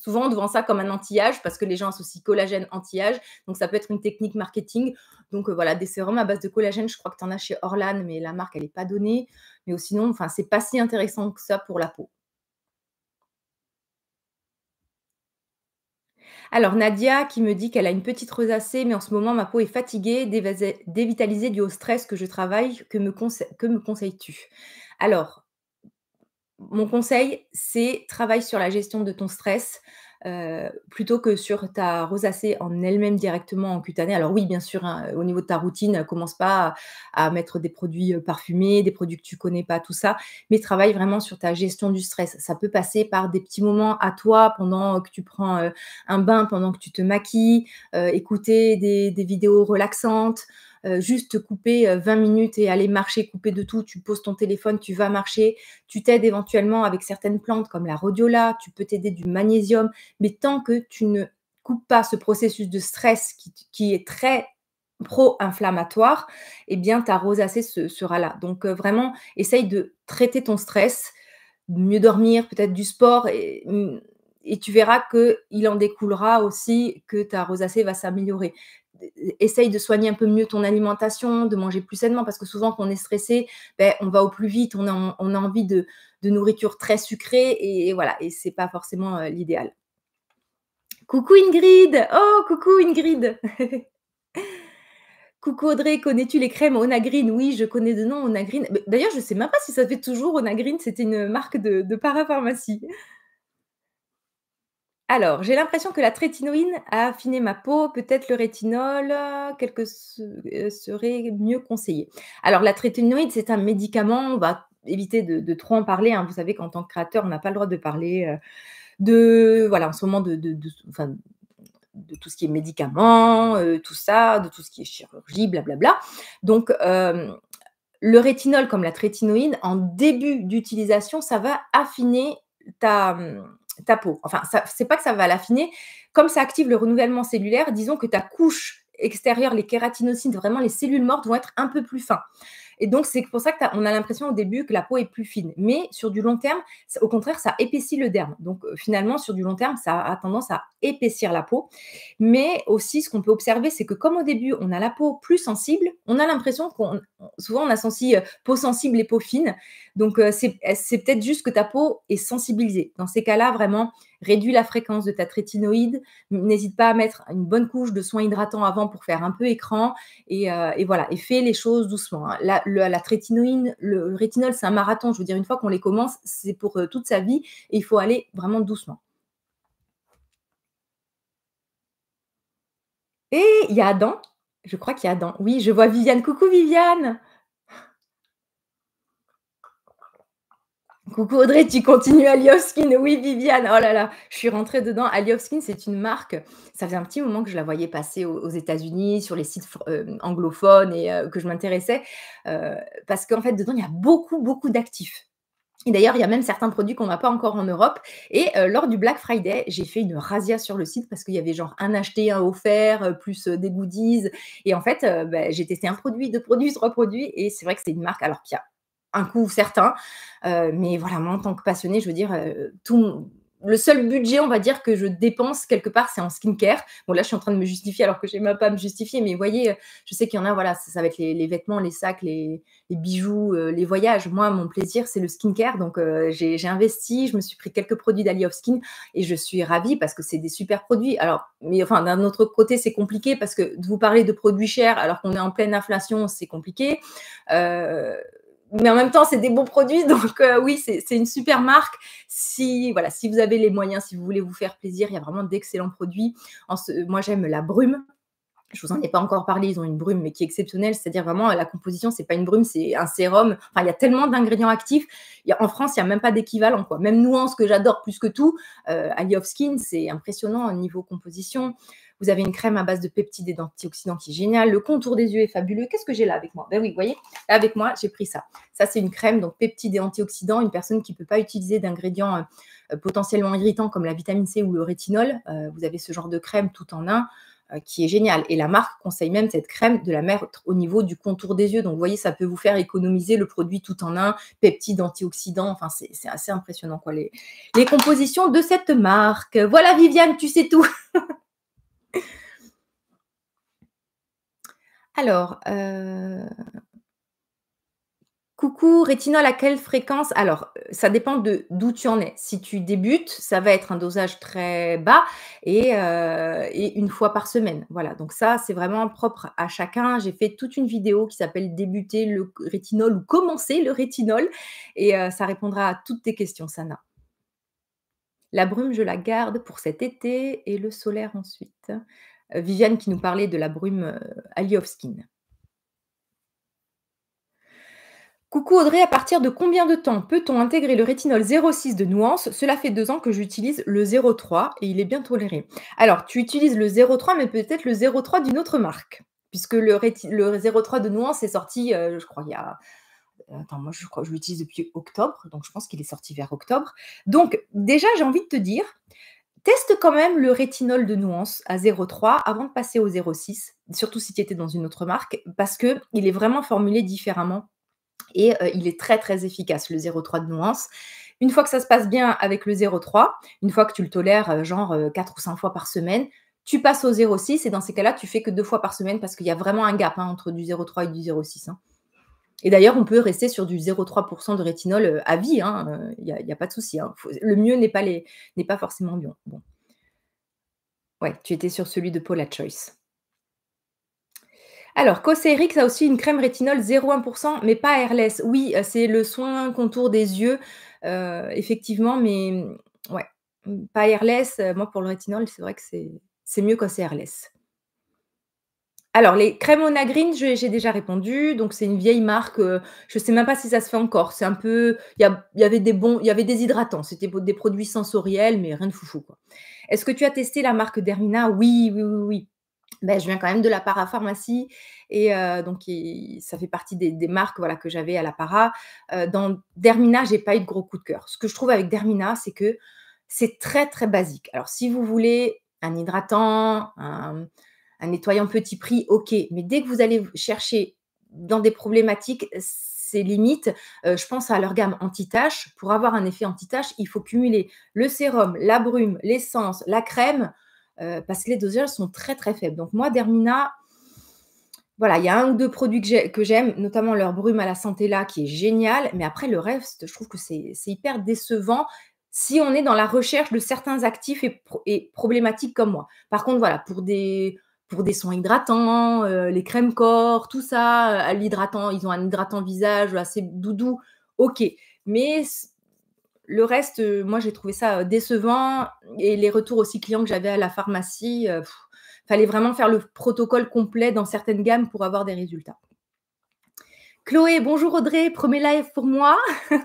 Souvent, on devant ça comme un anti-âge parce que les gens associent collagène anti-âge. Donc, ça peut être une technique marketing. Donc, euh, voilà, des sérums à base de collagène, je crois que tu en as chez Orlan, mais la marque, elle n'est pas donnée. Mais sinon, enfin, c'est pas si intéressant que ça pour la peau. Alors, Nadia qui me dit qu'elle a une petite rosacée, mais en ce moment, ma peau est fatiguée, dévitalisée du au stress que je travaille. Que me, que me conseilles-tu Alors, mon conseil, c'est travaille sur la gestion de ton stress. Euh, plutôt que sur ta rosacée en elle-même directement en cutanée. Alors oui, bien sûr, hein, au niveau de ta routine, commence pas à, mettre des produits euh, parfumés, des produits que tu connais pas, tout ça, mais travaille vraiment sur ta gestion du stress. Ça peut passer par des petits moments à toi pendant que tu prends euh, un bain, pendant que tu te maquilles, écouter des vidéos relaxantes. Euh, juste couper 20 euh, minutes et aller marcher, couper de tout. Tu poses ton téléphone, tu vas marcher. Tu t'aides éventuellement avec certaines plantes comme la rhodiola. Tu peux t'aider du magnésium. Mais tant que tu ne coupes pas ce processus de stress qui, est très pro-inflammatoire, eh bien, ta rosacée sera là. Donc, euh, vraiment, essaye de traiter ton stress, mieux dormir, peut-être du sport, et, mm, et tu verras qu'il en découlera aussi que ta rosacée va s'améliorer essaye de soigner un peu mieux ton alimentation, de manger plus sainement, parce que souvent quand on est stressé, ben, on va au plus vite, on a, envie de, nourriture très sucrée, et, voilà, et c'est pas forcément euh, l'idéal. Coucou Ingrid Oh, coucou Ingrid Coucou Audrey, connais-tu les crèmes Onagreen Oui, je connais de nom Onagreen. D'ailleurs, je ne sais même pas si ça fait toujours Onagreen, c'était une marque de, de parapharmacie. Alors, j'ai l'impression que la trétinoïne a affiné ma peau, peut-être le rétinol, euh, euh, serait mieux conseillé. Alors, la trétinoïde, c'est un médicament, on va éviter de, trop en parler. Hein. Vous savez qu'en tant que créateur, on n'a pas le droit de parler euh, de, voilà, en ce moment, de, tout ce qui est médicament, tout ça, de tout ce qui est chirurgie, blablabla. Donc, le rétinol, comme la trétinoïne en début d'utilisation, ça va affiner ta ta peau. Enfin, c'est pas que ça va l'affiner. Comme ça active le renouvellement cellulaire, disons que ta couche extérieure, les kératinocytes, vraiment les cellules mortes vont être un peu plus fins. Et donc, c'est pour ça qu'on a l'impression au début que la peau est plus fine. Mais sur du long terme, au contraire, ça épaissit le derme. Donc, euh, finalement, sur du long terme, ça a tendance à épaissir la peau. Mais aussi, ce qu'on peut observer, c'est que comme au début, on a la peau plus sensible, on a l'impression qu'on, souvent, on a associe euh, peau sensible et peau fine. Donc, euh, c'est peut-être juste que ta peau est sensibilisée. Dans ces cas-là, vraiment, réduis la fréquence de ta trétinoïde, n'hésite pas à mettre une bonne couche de soins hydratants avant pour faire un peu écran, et, euh, voilà, et fais les choses doucement. Hein. La, trétinoïne, le rétinol, c'est un marathon, je veux dire, une fois qu'on les commence, c'est pour euh, toute sa vie, et il faut aller vraiment doucement. Et il y a Adam, je crois qu'il y a Adam, oui, je vois Viviane, coucou Viviane Coucou Audrey, tu continues Aliovskin. Oui, Viviane. Oh là là, je suis rentrée dedans. Aliovskin, c'est une marque. Ça faisait un petit moment que je la voyais passer aux, États-Unis, sur les sites euh, anglophones et euh, que je m'intéressais. Euh, parce qu'en fait, dedans, il y a beaucoup, beaucoup d'actifs. Et d'ailleurs, il y a même certains produits qu'on n'a pas encore en Europe. Et lors du Black Friday, j'ai fait une razzia sur le site parce qu'il y avait genre un acheté, un offert, plus des goodies. Et en fait, ben, j'ai testé un produit, deux produits, trois produits. Et c'est vrai que c'est une marque alors qu'il un coût certain. Euh, mais voilà, moi, en tant que passionnée, je veux dire, euh, tout, le seul budget, on va dire, que je dépense quelque part, c'est en skincare. Bon, là, je suis en train de me justifier alors que je n'ai même pas à me justifier, mais vous voyez, euh, je sais qu'il y en a, voilà, ça, va être les, vêtements, les sacs, les, bijoux, les voyages. Moi, mon plaisir, c'est le skincare. Donc, j'ai investi, je me suis pris quelques produits d'Ali of Skin et je suis ravie parce que c'est des super produits. Alors, mais enfin, d'un autre côté, c'est compliqué parce que de vous parler de produits chers alors qu'on est en pleine inflation, c'est compliqué. Euh, mais en même temps, c'est des bons produits. Donc, euh, oui, c'est une super marque. Si, voilà, si vous avez les moyens, si vous voulez vous faire plaisir, il y a vraiment d'excellents produits. En moi, j'aime la brume. Je vous en ai pas encore parlé, ils ont une brume mais qui est exceptionnelle, c'est-à-dire vraiment la composition, c'est pas une brume, c'est un sérum. Enfin, il y a tellement d'ingrédients actifs. en France, il n'y a même pas d'équivalent, Même Nuance que j'adore plus que tout, euh, Ali of Skin, c'est impressionnant au niveau composition. Vous avez une crème à base de peptides et d'antioxydants qui est géniale. Le contour des yeux est fabuleux. Qu'est-ce que j'ai là avec moi Ben oui, vous voyez, avec moi, j'ai pris ça. Ça, c'est une crème, donc peptides et antioxydants. Une personne qui ne peut pas utiliser d'ingrédients euh, potentiellement irritants comme la vitamine C ou le rétinol, euh, vous avez ce genre de crème tout en un euh, qui est génial. Et la marque conseille même cette crème de la mettre au niveau du contour des yeux. Donc, vous voyez, ça peut vous faire économiser le produit tout en un, peptides, antioxydants. Enfin, c'est assez impressionnant, quoi, les compositions de cette marque. Voilà, Viviane, tu sais tout. Alors, euh, coucou, rétinol à quelle fréquence Alors, euh, ça dépend de d'où tu en es. Si tu débutes, ça va être un dosage très bas euh, et, une fois par semaine. Voilà, donc ça, c'est vraiment propre à chacun. J'ai fait toute une vidéo qui s'appelle Débuter le rétinol ou commencer le rétinol et ça répondra à toutes tes questions, Sana. La brume, je la garde pour cet été et le solaire ensuite. Euh, Viviane qui nous parlait de la brume euh, Aliovskin. Coucou Audrey, à partir de combien de temps peut-on intégrer le rétinol 06 de nuance Cela fait deux ans que j'utilise le 03 et il est bien toléré. Alors, tu utilises le 03, mais peut-être le 03 d'une autre marque, puisque le, 03 de nuance est sorti, euh, je crois, il y a Attends, moi je crois je l'utilise depuis octobre, donc je pense qu'il est sorti vers octobre. Donc déjà, j'ai envie de te dire, teste quand même le rétinol de nuance à 0,3 avant de passer au 0,6, surtout si tu étais dans une autre marque, parce qu'il est vraiment formulé différemment et euh, il est très très efficace, le 0,3 de nuance. Une fois que ça se passe bien avec le 0,3, une fois que tu le tolères euh, genre 4 euh, ou 5 fois par semaine, tu passes au 0,6 et dans ces cas-là, tu fais que deux fois par semaine parce qu'il y a vraiment un gap hein, entre du 0,3 et du 0,6. Et d'ailleurs, on peut rester sur du 0,3% de rétinol euh, à vie, il hein, n'y euh, a, pas de souci. Hein. Le mieux n'est pas, les, pas forcément bien. Bon. Ouais, tu étais sur celui de Paula Choice. Alors, Cosérix a aussi une crème rétinol 0,1%, mais pas airless. Oui, euh, c'est le soin contour des yeux, effectivement, mais ouais, pas airless. Moi, pour le rétinol, c'est vrai que c'est mieux c'est airless. Alors, les crèmes onagreen, j'ai déjà répondu. Donc, c'est une vieille marque. Euh, je ne sais même pas si ça se fait encore. C'est un peu. Il y, avait des bons. Il y avait des hydratants. C'était des produits sensoriels, mais rien de foufou. Quoi. Est-ce que tu as testé la marque Dermina Oui, oui, oui, oui. Ben, je viens quand même de la parapharmacie et euh, donc ça fait partie des, marques voilà, que j'avais à la para. Euh, dans Dermina, j'ai pas eu de gros coup de cœur. Ce que je trouve avec Dermina, c'est que c'est très très basique. Alors si vous voulez un hydratant, un, un nettoyant petit prix, ok, mais dès que vous allez chercher dans des problématiques, c'est limite, euh, je pense à leur gamme anti-tache. Pour avoir un effet anti-tache, il faut cumuler le sérum, la brume, l'essence, la crème, euh, parce que les dosages sont très très faibles. Donc moi, Dermina, voilà, il y a un ou deux produits que j'aime, notamment leur brume à la santé là, qui est géniale. Mais après, le reste, je trouve que c'est hyper décevant si on est dans la recherche de certains actifs et, et problématiques comme moi. Par contre, voilà, pour des pour des soins hydratants, euh, les crèmes corps, tout ça, euh, à l'hydratant, ils ont un hydratant visage assez doudou, ok. Mais le reste, euh, moi j'ai trouvé ça décevant et les retours aussi clients que j'avais à la pharmacie, fallait vraiment faire le protocole complet dans certaines gammes pour avoir des résultats. Chloé, bonjour Audrey, premier live pour moi.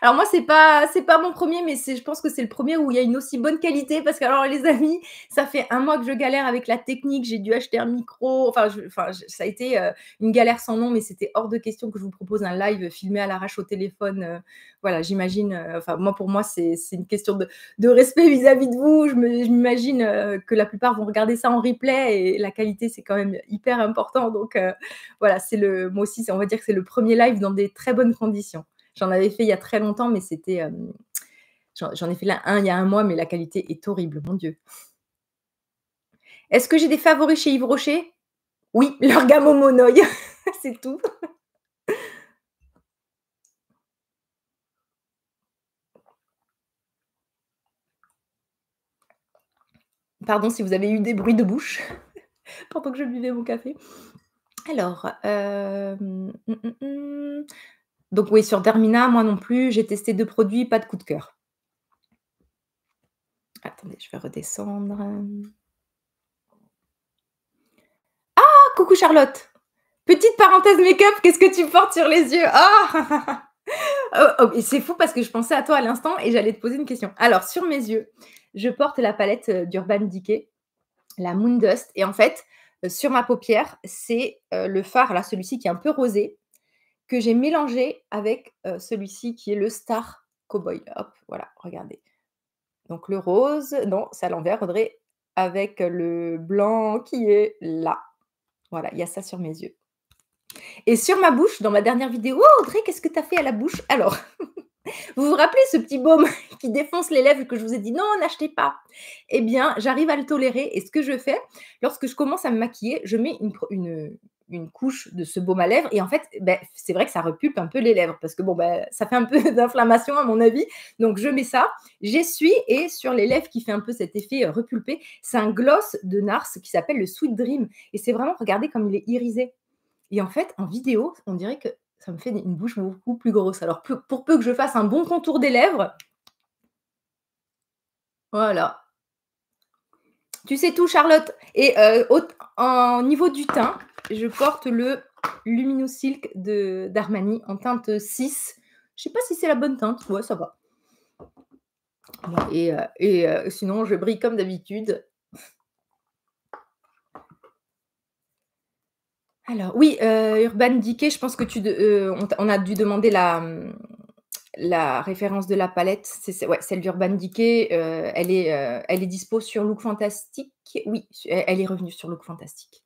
alors moi, c'est pas c'est pas mon premier, mais je pense que c'est le premier où il y a une aussi bonne qualité parce que alors les amis, ça fait un mois que je galère avec la technique, j'ai dû acheter un micro, enfin, enfin ça a été euh, une galère sans nom, mais c'était hors de question que je vous propose un live filmé à l'arrache au téléphone. Euh, voilà, j'imagine, euh, enfin moi pour moi c'est une question de, de respect vis-à-vis de vous. Je m'imagine que la plupart vont regarder ça en replay et la qualité c'est quand même hyper important. Donc voilà, c'est le moi aussi on va dire que c'est le premier live dans des très bonnes conditions. J'en avais fait il y a très longtemps, mais c'était. Euh, j'en ai fait là un il y a un mois, mais la qualité est horrible, mon Dieu. Est-ce que j'ai des favoris chez Yves Rocher Oui, leur gamme au monoï, c'est tout. Pardon si vous avez eu des bruits de bouche pendant que je buvais mon café. Alors, euh, mm, mm, mm. donc oui, sur Dermina, moi non plus, j'ai testé deux produits, pas de coup de cœur. Attendez, je vais redescendre. Ah, coucou Charlotte. Petite parenthèse make-up, qu'est-ce que tu portes sur les yeux ah! oh, oh C'est fou parce que je pensais à toi à l'instant et j'allais te poser une question. Alors, sur mes yeux, je porte la palette euh, d'Urban Decay, la Moondust. Et en fait, euh, sur ma paupière, c'est euh, le phare, là, celui-ci qui est un peu rosé, que j'ai mélangé avec euh, celui-ci qui est le Star Cowboy. Hop, voilà, regardez. Donc le rose, non, c'est à l'envers, Audrey, avec le blanc qui est là. Voilà, il y a ça sur mes yeux. Et sur ma bouche, dans ma dernière vidéo, oh, Audrey, qu'est-ce que tu as fait à la bouche Alors, Vous vous rappelez ce petit baume qui défonce les lèvres que je vous ai dit non, n'achetez pas Eh bien, j'arrive à le tolérer. Et ce que je fais, lorsque je commence à me maquiller, je mets une, couche de ce baume à lèvres. Et en fait, ben, c'est vrai que ça repulpe un peu les lèvres parce que bon, ben, ça fait un peu d'inflammation à mon avis. Donc, je mets ça, j'essuie et sur les lèvres qui fait un peu cet effet euh, repulpé, c'est un gloss de Nars qui s'appelle le Sweet Dream. Et c'est vraiment, regardez comme il est irisé. Et en fait, en vidéo, on dirait que ça me fait une bouche beaucoup plus grosse. Alors, pour peu que je fasse un bon contour des lèvres, voilà. Tu sais tout, Charlotte. Et euh, au en niveau du teint, je porte le Lumino Silk d'Armani en teinte 6. Je ne sais pas si c'est la bonne teinte. Ouais, ça va. Et, euh, euh, sinon, je brille comme d'habitude. Alors oui, euh, Urban Decay, je pense que tu euh, on a dû demander la, la référence de la palette. C'est ouais, celle d'Urban Decay, euh, elle est, elle est dispo sur Look Fantastic. Oui, elle est revenue sur Look Fantastic.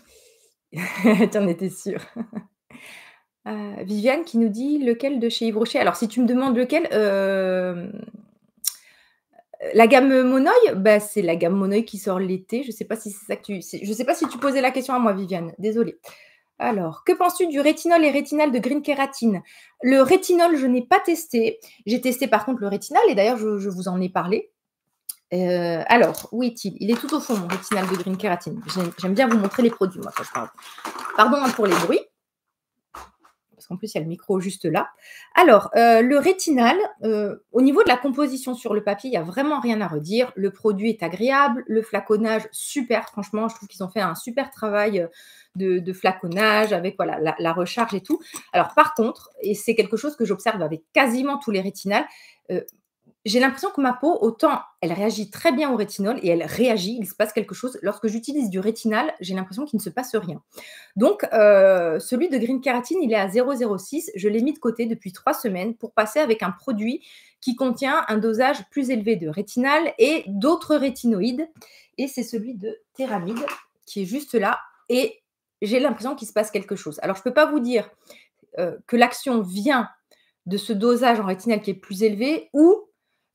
Tu en étais sûre. Viviane qui nous dit: «Lequel de chez Yves Rocher?» alors si tu me demandes lequel, euh, la gamme Monoï, bah, c'est la gamme Monoï qui sort l'été. Je ne sais pas si ça que tu. Je sais pas si tu posais la question à moi, Viviane. Désolée. Alors, que penses-tu du rétinol et rétinal de green kératine Le rétinol, je n'ai pas testé. J'ai testé par contre le rétinal et d'ailleurs, je, vous en ai parlé. Euh, alors, où est-il Il est tout au fond, mon rétinal de green kératine. J'aime bien vous montrer les produits, Pardon hein, pour les bruits. En plus, il y a le micro juste là. Alors, euh, le rétinal, euh, au niveau de la composition sur le papier, il n'y a vraiment rien à redire. Le produit est agréable, le flaconnage, super, franchement, je trouve qu'ils ont fait un super travail euh, de, flaconnage avec la, recharge et tout. Alors, par contre, et c'est quelque chose que j'observe avec quasiment tous les rétinals, j'ai l'impression que ma peau, autant elle réagit très bien au rétinol et elle réagit, il se passe quelque chose. Lorsque j'utilise du rétinal, j'ai l'impression qu'il ne se passe rien. Donc, euh, celui de Green Keratine, il est à 0,06. Je l'ai mis de côté depuis trois semaines pour passer avec un produit qui contient un dosage plus élevé de rétinal et d'autres rétinoïdes. Et c'est celui de Théramide qui est juste là. Et j'ai l'impression qu'il se passe quelque chose. Alors, je ne peux pas vous dire euh, que l'action vient de ce dosage en rétinal qui est plus élevé ou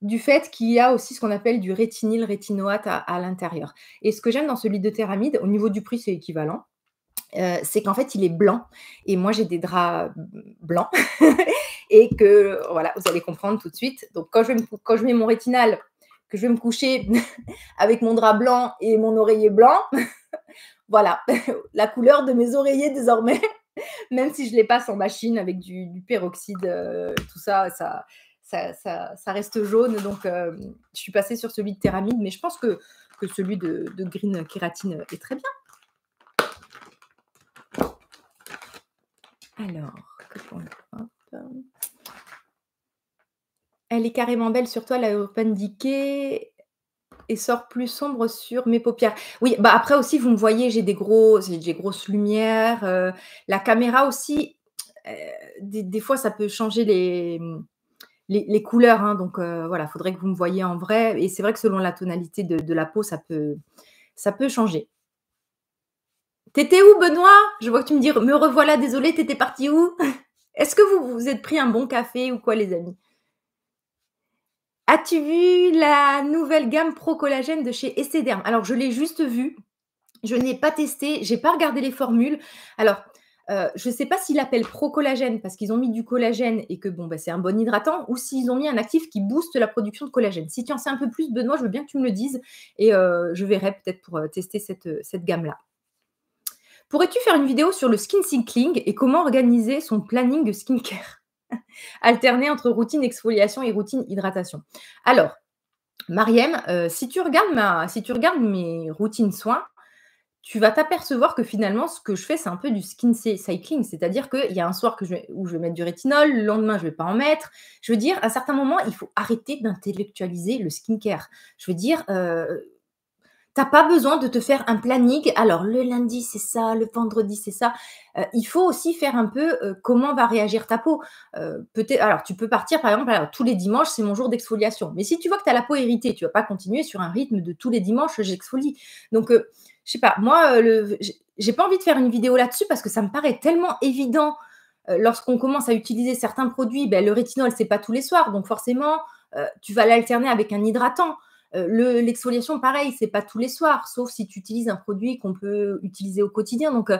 du fait qu'il y a aussi ce qu'on appelle du rétinyl rétinoate à, l'intérieur. Et ce que j'aime dans ce Théramide, au niveau du prix, c'est équivalent. Euh, c'est qu'en fait, il est blanc. Et moi, j'ai des draps blancs. et que, voilà, vous allez comprendre tout de suite. Donc, quand je, quand je mets mon rétinal, que je vais me coucher avec mon drap blanc et mon oreiller blanc, voilà, la couleur de mes oreillers désormais, même si je les passe en machine avec du, peroxyde, euh, tout ça, ça, ça, ça, reste jaune. Donc, euh, je suis passée sur celui de Théramide, mais je pense que, que celui de, Green Kératine est très bien. Alors, que Elle est carrément belle sur toi, la Urban et sort plus sombre sur mes paupières. Oui, bah après aussi, vous me voyez, j'ai des grosses, des grosses lumières. Euh, la caméra aussi, euh, des, des, fois, ça peut changer les, les, couleurs. Hein, donc euh, voilà, il faudrait que vous me voyez en vrai. Et c'est vrai que selon la tonalité de, la peau, ça peut, ça peut changer. T'étais où, Benoît Je vois que tu me dis me revoilà, désolé, t'étais parti où Est-ce que vous vous êtes pris un bon café ou quoi, les amis As-tu vu la nouvelle gamme Pro Collagène de chez Essayderm Alors, je l'ai juste vue. Je n'ai pas testé, j'ai pas regardé les formules. Alors, euh, je ne sais pas s'ils l'appellent pro-collagène parce qu'ils ont mis du collagène et que bon, bah, c'est un bon hydratant, ou s'ils ont mis un actif qui booste la production de collagène. Si tu en sais un peu plus, Benoît, je veux bien que tu me le dises et euh, je verrai peut-être pour euh, tester cette, gamme-là. Pourrais-tu faire une vidéo sur le skin cycling et comment organiser son planning skincare Alterner entre routine exfoliation et routine hydratation. Alors, Mariem, si tu regardes si tu regardes mes routines soins, tu vas t'apercevoir que finalement, ce que je fais, c'est un peu du skin cycling. C'est-à-dire qu'il y a un soir où je vais mettre du rétinol, le lendemain, je ne vais pas en mettre. Je veux dire, à un certain moment, il faut arrêter d'intellectualiser le skincare. Je veux dire, euh, tu n'as pas besoin de te faire un planning. Alors le lundi c'est ça, le vendredi c'est ça. Euh, il faut aussi faire un peu euh, comment va réagir ta peau. peut-être. Alors tu peux partir par exemple tous les dimanches c'est mon jour d'exfoliation. Mais si tu vois que tu as la peau irritée, tu vas pas continuer sur un rythme de tous les dimanches j'exfolie. Donc je sais pas, moi, je euh, j'ai pas envie de faire une vidéo là-dessus parce que ça me paraît tellement évident. Euh, lorsqu'on commence à utiliser certains produits, ben, le rétinol, c'est pas tous les soirs, donc forcément, euh, tu vas l'alterner avec un hydratant. L'exfoliation, pareil, pareil, c'est pas tous les soirs, sauf si tu utilises un produit qu'on peut utiliser au quotidien. Donc,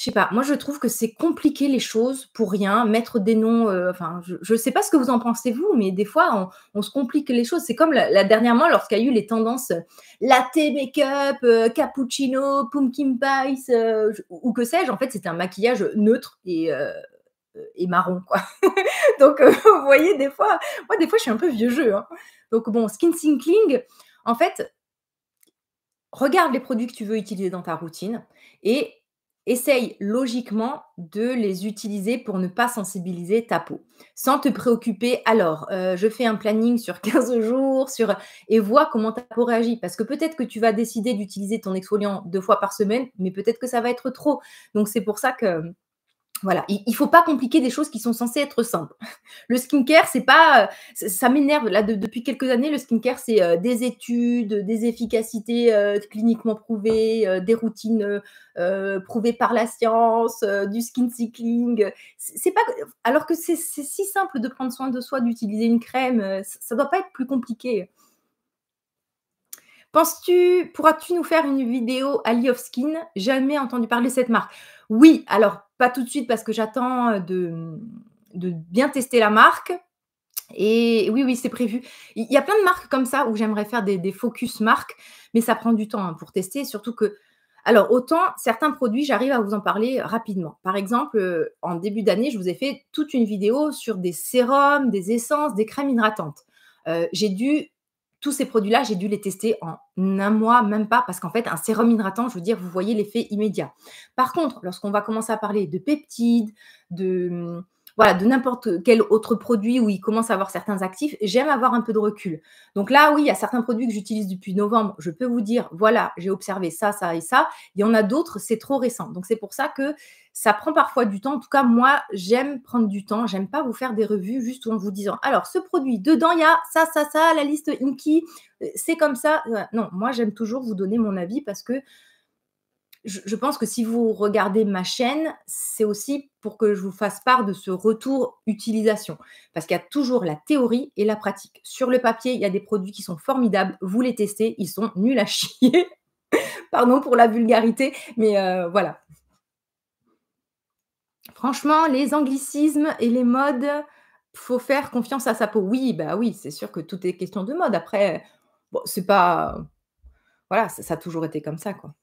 je sais pas, moi je trouve que c'est compliquer les choses pour rien, mettre des noms, euh, enfin je ne sais pas ce que vous en pensez vous, mais des fois on, se complique les choses. C'est comme la, dernière dernièrement lorsqu'il y a eu les tendances euh, latte make-up, euh, cappuccino, pumpkin pie, ou que sais-je, en fait c'était un maquillage neutre et marron, quoi. Donc, vous voyez, des fois, moi, des fois, je suis un peu vieux jeu. Hein. Donc, bon, skin sinkling, en fait, regarde les produits que tu veux utiliser dans ta routine et essaye logiquement de les utiliser pour ne pas sensibiliser ta peau, sans te préoccuper. Alors, euh, je fais un planning sur 15 jours, sur et vois comment ta peau réagit, parce que peut-être que tu vas décider d'utiliser ton exfoliant deux fois par semaine, mais peut-être que ça va être trop. Donc c'est pour ça que voilà, il ne faut pas compliquer des choses qui sont censées être simples. Le skincare, c'est pas, euh, ça m'énerve là depuis quelques années. Le skincare, c'est euh, des études, des efficacités euh, cliniquement prouvées, des routines prouvées par la science, du skin cycling. C'est pas, alors que c'est si simple de prendre soin de soi, d'utiliser une crème, ça, ne doit pas être plus compliqué. Penses-tu, pourras-tu nous faire une vidéo Ali of Skin Jamais entendu parler de cette marque. Oui, alors pas tout de suite parce que j'attends euh, de, bien tester la marque. Et oui, oui, c'est prévu. Il y a plein de marques comme ça où j'aimerais faire des, focus marques, mais ça prend du temps hein, pour tester. Surtout que, alors autant certains produits, j'arrive à vous en parler euh, rapidement. Par exemple, euh, en début d'année, je vous ai fait toute une vidéo sur des sérums, des essences, des crèmes hydratantes. j'ai dû tous ces produits-là, j'ai dû les tester en un mois, même pas, parce qu'en fait, un sérum hydratant, je veux dire, vous voyez l'effet immédiat. Par contre, lorsqu'on va commencer à parler de peptides, de hum, voilà, de n'importe quel autre produit où il commence à avoir certains actifs, j'aime avoir un peu de recul. Donc là, oui, il y a certains produits que j'utilise depuis novembre. Je peux vous dire, voilà, j'ai observé ça, ça et ça. Il y en a d'autres, c'est trop récent. Donc c'est pour ça que ça prend parfois du temps. En tout cas, moi, j'aime prendre du temps. J'aime pas vous faire des revues juste en vous disant alors, ce produit, dedans, il y a ça, ça, ça, la liste Inky, euh, c'est comme ça. Euh, non, moi, j'aime toujours vous donner mon avis parce que je, pense que si vous regardez ma chaîne, c'est aussi pour que je vous fasse part de ce retour utilisation. Parce qu'il y a toujours la théorie et la pratique. Sur le papier, il y a des produits qui sont formidables. Vous les testez, ils sont nuls à chier. Pardon pour la vulgarité, mais euh, voilà franchement, les anglicismes et les modes, faut faire confiance à sa peau. Oui, bah oui, c'est sûr que tout est question de mode. Après, c'est pas. Voilà, ça, a toujours été comme ça, quoi.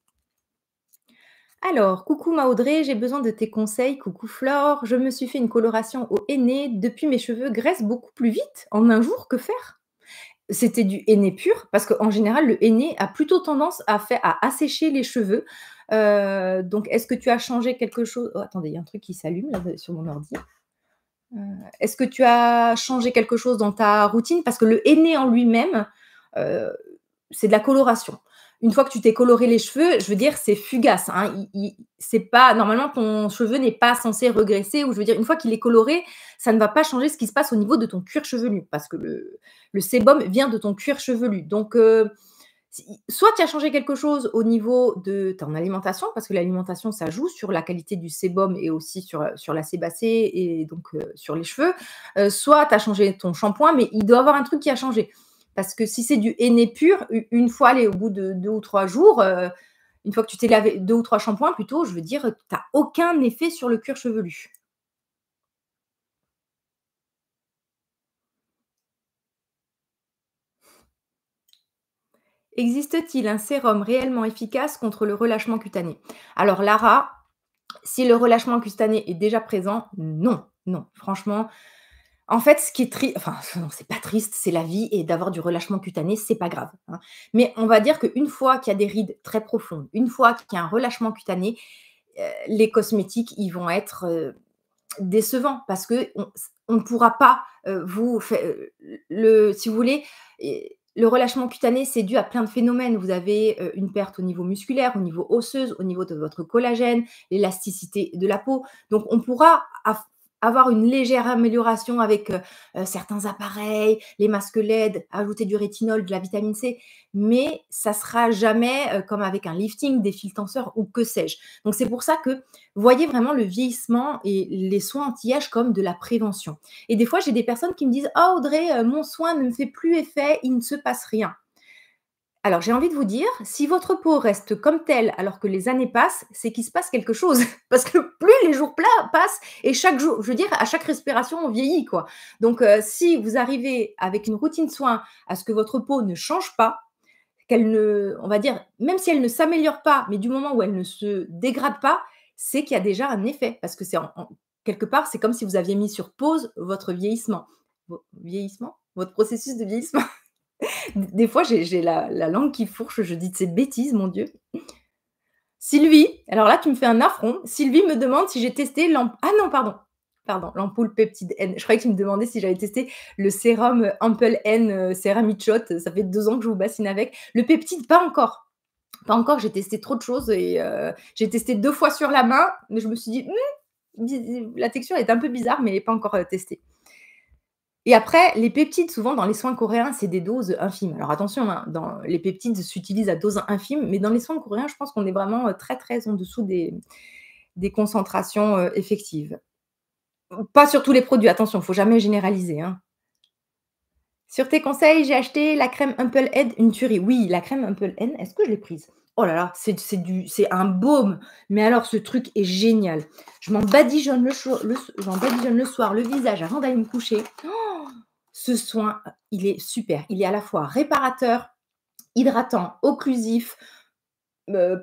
Alors, coucou ma j'ai besoin de tes conseils. Coucou Flore, je me suis fait une coloration au henné. Depuis, mes cheveux graissent beaucoup plus vite en un jour. Que faire C'était du henné pur, parce qu'en général, le henné a plutôt tendance à, faire, à assécher les cheveux. Euh, donc, est-ce que tu as changé quelque chose oh, Attendez, il y a un truc qui s'allume là sur mon ordi. Euh, est-ce que tu as changé quelque chose dans ta routine Parce que le henné en lui-même, euh, c'est de la coloration. Une fois que tu t'es coloré les cheveux, je veux dire, c'est fugace. Hein. c'est pas normalement ton cheveu n'est pas censé regresser. Ou je veux dire, une fois qu'il est coloré, ça ne va pas changer ce qui se passe au niveau de ton cuir chevelu, parce que le, sébum vient de ton cuir chevelu. Donc, soit tu as changé quelque chose au niveau de ton alimentation, parce que l'alimentation, ça joue sur la qualité du sébum et aussi sur, euh, sur la sébacée et donc euh, sur les cheveux, euh, soit tu as changé ton shampoing, mais il doit y avoir un truc qui a changé. Parce que si c'est du henné pur, une fois aller au bout de deux ou trois jours, une fois que tu t'es lavé deux ou trois shampoings plutôt, je veux dire, tu n'as aucun effet sur le cuir chevelu. Existe-t-il un sérum réellement efficace contre le relâchement cutané Alors Lara, si le relâchement cutané est déjà présent, non, non, franchement. En fait, ce qui est triste, enfin, non, c'est pas triste, c'est la vie et d'avoir du relâchement cutané, c'est pas grave. Hein. Mais on va dire qu'une fois qu'il y a des rides très profondes, une fois qu'il y a un relâchement cutané, euh, les cosmétiques, ils vont être euh, décevants parce que on, ne pourra pas euh, vous, le, si vous voulez, le relâchement cutané, c'est dû à plein de phénomènes. Vous avez euh, une perte au niveau musculaire, au niveau osseuse, au niveau de votre collagène, l'élasticité de la peau. Donc, on pourra, avoir une légère amélioration avec euh, euh, certains appareils, les masques LED, ajouter du rétinol, de la vitamine C, mais ça sera jamais euh, comme avec un lifting, des fils tenseurs ou que sais-je. Donc c'est pour ça que voyez vraiment le vieillissement et les soins anti-âge comme de la prévention. Et des fois j'ai des personnes qui me disent "Oh Audrey, mon soin ne me fait plus effet, il ne se passe rien." Alors j'ai envie de vous dire, si votre peau reste comme telle alors que les années passent, c'est qu'il se passe quelque chose. Parce que plus les jours passent, et chaque jour, je veux dire, à chaque respiration, on vieillit. quoi. Donc euh, si vous arrivez avec une routine soin à ce que votre peau ne change pas, qu'elle ne, on va dire, même si elle ne s'améliore pas, mais du moment où elle ne se dégrade pas, c'est qu'il y a déjà un effet. Parce que c'est en, quelque part, c'est comme si vous aviez mis sur pause votre vieillissement. Vieillissement Votre processus de vieillissement Des fois, j'ai la, langue qui fourche, je dis de ces bêtises, mon Dieu. Sylvie, alors là, tu me fais un affront. Sylvie me demande si j'ai testé l'ampoule. Ah non, pardon. Pardon, l'ampoule peptide N. Je croyais que tu me demandais si j'avais testé le sérum Ample N euh, Shot. Ça fait deux ans que je vous bassine avec. Le peptide, pas encore pas encore, j'ai testé trop de choses et euh, j'ai testé deux fois sur la main, mais je me suis dit, hmm, la texture est un peu bizarre, mais elle n'est pas encore euh, testée. Et après, les peptides, souvent dans les soins coréens, c'est des doses infimes. Alors attention, hein, dans, les peptides s'utilisent à doses infimes, mais dans les soins coréens, je pense qu'on est vraiment euh, très très en dessous des, des concentrations euh, effectives. Pas sur tous les produits, attention, il ne faut jamais généraliser. Hein. Sur tes conseils, j'ai acheté la crème Head, une tuerie. Oui, la crème Head, est-ce que je l'ai prise oh là là, c'est, du, c'est un baume. Mais alors, ce truc est génial. Je m'en badigeonne le, le soir, le visage, avant d'aller me coucher. ce soin, il est super. Il est à la fois réparateur, hydratant, occlusif, euh,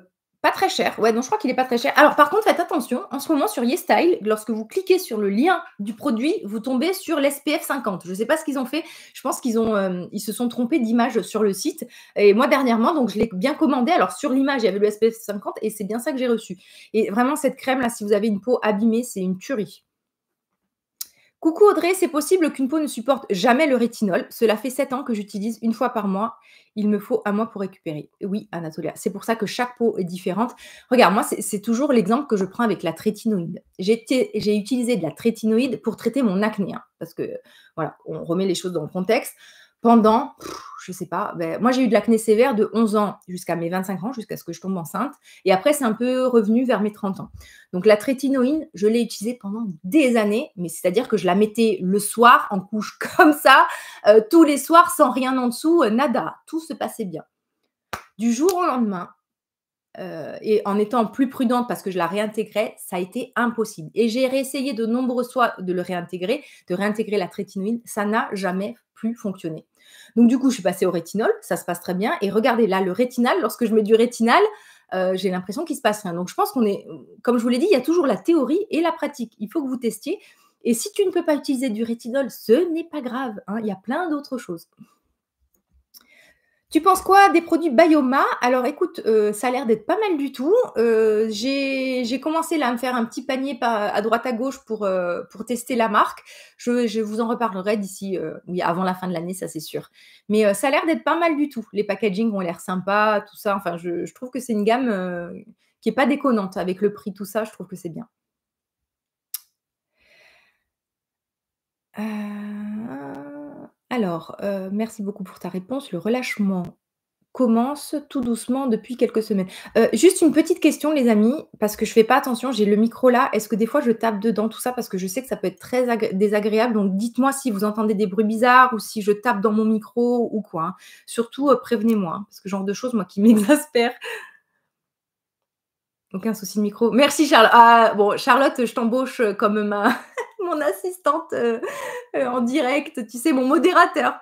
pas très cher. Ouais, donc je crois qu'il est pas très cher. Alors par contre, faites attention, en ce moment sur YesStyle, lorsque vous cliquez sur le lien du produit, vous tombez sur l'SPF 50. Je sais pas ce qu'ils ont fait. Je pense qu'ils ont, euh, ils se sont trompés d'image sur le site. Et moi dernièrement, donc je l'ai bien commandé. Alors sur l'image, il y avait le SPF 50 et c'est bien ça que j'ai reçu. Et vraiment cette crème là, si vous avez une peau abîmée, c'est une tuerie. Coucou Audrey, c'est possible qu'une peau ne supporte jamais le rétinol. Cela fait 7 ans que j'utilise une fois par mois. Il me faut un mois pour récupérer. Oui, Anatolia, c'est pour ça que chaque peau est différente. Regarde, moi, c'est toujours l'exemple que je prends avec la trétinoïde. J'ai utilisé de la trétinoïde pour traiter mon acné, hein, parce que, voilà, on remet les choses dans le contexte pendant, je ne sais pas, ben, moi j'ai eu de l'acné sévère de 11 ans jusqu'à mes 25 ans, jusqu'à ce que je tombe enceinte. Et après, c'est un peu revenu vers mes 30 ans. Donc la trétinoïne, je l'ai utilisée pendant des années, mais c'est-à-dire que je la mettais le soir en couche comme ça, euh, tous les soirs sans rien en dessous, euh, nada, tout se passait bien. Du jour au lendemain, euh, et en étant plus prudente parce que je la réintégrais, ça a été impossible. Et j'ai réessayé de nombreuses fois de le réintégrer, de réintégrer la trétinoïne, ça n'a jamais plus fonctionner. Donc du coup, je suis passée au rétinol, ça se passe très bien. Et regardez là, le rétinal, lorsque je mets du rétinal, euh, j'ai l'impression qu'il se passe rien. Donc je pense qu'on est, comme je vous l'ai dit, il y a toujours la théorie et la pratique. Il faut que vous testiez. Et si tu ne peux pas utiliser du rétinol, ce n'est pas grave. Hein. il y a plein d'autres choses. Tu penses quoi des produits Bioma Alors écoute, euh, ça a l'air d'être pas mal du tout. Euh, j'ai commencé là à me faire un petit panier à droite à gauche pour, euh, pour tester la marque. Je, vous en reparlerai d'ici, oui, avant la fin de l'année, ça c'est sûr. Mais ça a l'air d'être pas mal du tout. Les packagings ont l'air sympas, tout ça. Enfin, je, trouve que c'est une gamme qui est pas déconnante avec le prix, tout ça. Je trouve que c'est bien. Euh... Alors, euh, merci beaucoup pour ta réponse. Le relâchement commence tout doucement depuis quelques semaines. Euh, juste une petite question, les amis, parce que je fais pas attention, j'ai le micro là. Est-ce que des fois je tape dedans tout ça? Parce que je sais que ça peut être très désagréable, donc dites-moi si vous entendez des bruits bizarres ou si je tape dans mon micro ou quoi, hein. Surtout, euh, prévenez-moi, hein, parce que genre de choses, moi, qui m'exaspère. Aucun souci de micro. Merci Charlotte. Ah, bon, Charlotte, je t'embauche euh, comme ma mon assistante euh, euh, en direct, tu sais, mon modérateur.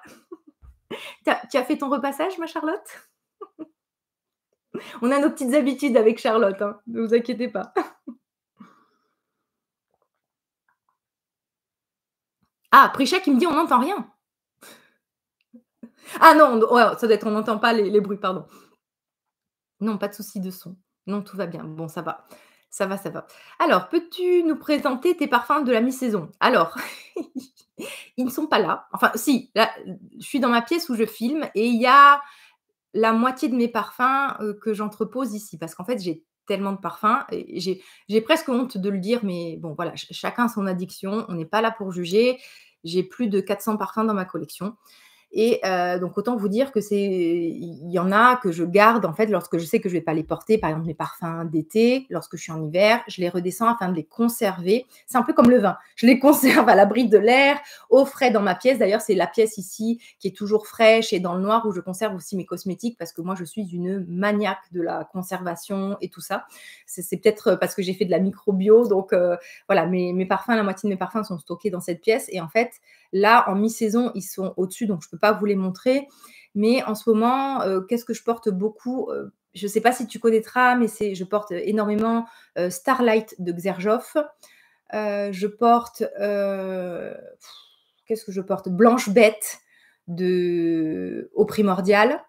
tu as fait ton repassage, ma Charlotte On a nos petites habitudes avec Charlotte, hein, ne vous inquiétez pas. Ah, Prisha qui me dit on n'entend rien. Ah non, ça doit être on n'entend pas les bruits, pardon. Non, pas de souci de son. Non, tout va bien. Bon, ça va. Ça va, ça va. Alors, peux-tu nous présenter tes parfums de la mi-saison Alors, ils ne sont pas là. Enfin, si, là, je suis dans ma pièce où je filme et il y a la moitié de mes parfums euh, que j'entrepose ici parce qu'en fait, j'ai tellement de parfums. J'ai presque honte de le dire, mais bon, voilà, chacun son addiction. On n'est pas là pour juger. J'ai plus de 400 parfums dans ma collection. Et euh, donc autant vous dire que c'est, il y en a que je garde en fait lorsque je sais que je vais pas les porter, par exemple mes parfums d'été, lorsque je suis en hiver, je les redescends afin de les conserver. C'est un peu comme le vin, je les conserve à l'abri de l'air, au frais dans ma pièce. D'ailleurs c'est la pièce ici qui est toujours fraîche et dans le noir où je conserve aussi mes cosmétiques parce que moi je suis une maniaque de la conservation et tout ça. C'est, peut-être parce que j'ai fait de la microbio, donc euh, voilà mes, mes parfums, la moitié de mes parfums sont stockés dans cette pièce et en fait Là, en mi-saison, ils sont au-dessus, donc je ne peux pas vous les montrer. Mais en ce moment, euh, qu'est-ce que je porte beaucoup euh, Je ne sais pas si tu connaîtras, mais c'est, je porte énormément euh, Starlight de Xerjoff. je porte. qu'est-ce que je porte Blanche Bête de Au Primordial.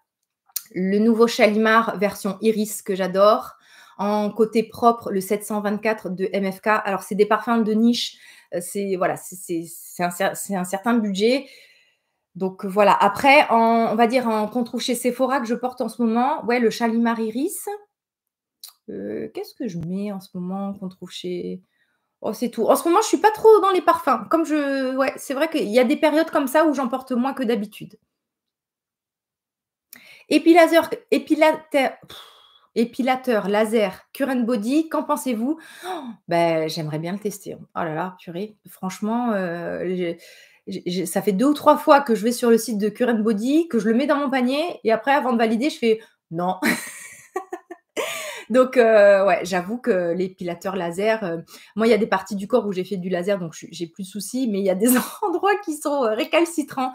Le nouveau Chalimar version Iris que j'adore en côté propre, le 724 de MFK. Alors, c'est des parfums de niche, c'est voilà, c'est un, certain budget. Donc voilà. Après, on va dire en qu'on trouve chez Sephora que je porte en ce moment, ouais, le Chalimar Iris. Euh, Qu'est-ce que je mets en ce moment qu'on trouve chez Oh, c'est tout. En ce moment, je suis pas trop dans les parfums. Comme je, ouais, c'est vrai qu'il y a des périodes comme ça où j'en porte moins que d'habitude. Épilateur, épilateur épilateur, laser, cure body, qu'en pensez-vous oh, ben, J'aimerais bien le tester. Oh là là, purée, franchement, euh, ça fait deux ou trois fois que je vais sur le site de Cure Body, que je le mets dans mon panier, et après, avant de valider, je fais non. donc, euh, ouais, j'avoue que l'épilateur laser, euh, moi, il y a des parties du corps où j'ai fait du laser, donc j'ai plus de soucis, mais il y a des endroits qui sont récalcitrants.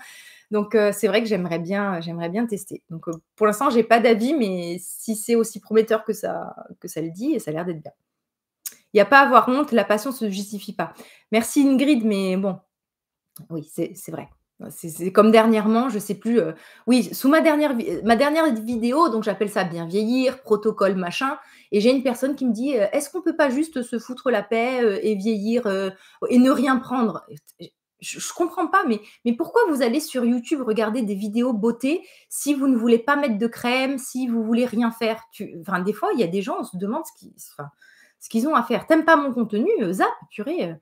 Donc euh, c'est vrai que j'aimerais bien, euh, j'aimerais bien tester. Donc euh, pour l'instant, j'ai pas d'avis, mais si c'est aussi prometteur que ça, que ça le dit, et ça a l'air d'être bien. Il n'y a pas à avoir honte, la passion ne se justifie pas. Merci Ingrid, mais bon, oui, c'est vrai. C'est comme dernièrement, je sais plus. oui, sous ma dernière, ma dernière vidéo, donc j'appelle ça bien vieillir, protocole, machin. Et j'ai une personne qui me dit est-ce qu'on peut pas juste se foutre la paix et vieillir et ne rien prendre je, ne comprends pas, mais, mais pourquoi vous allez sur YouTube regarder des vidéos beauté si vous ne voulez pas mettre de crème, si vous voulez rien faire enfin, Des fois, il y a des gens, on se demande ce qu'ils ont à faire. T'aimes pas mon contenu euh, Zap, purée. Euh.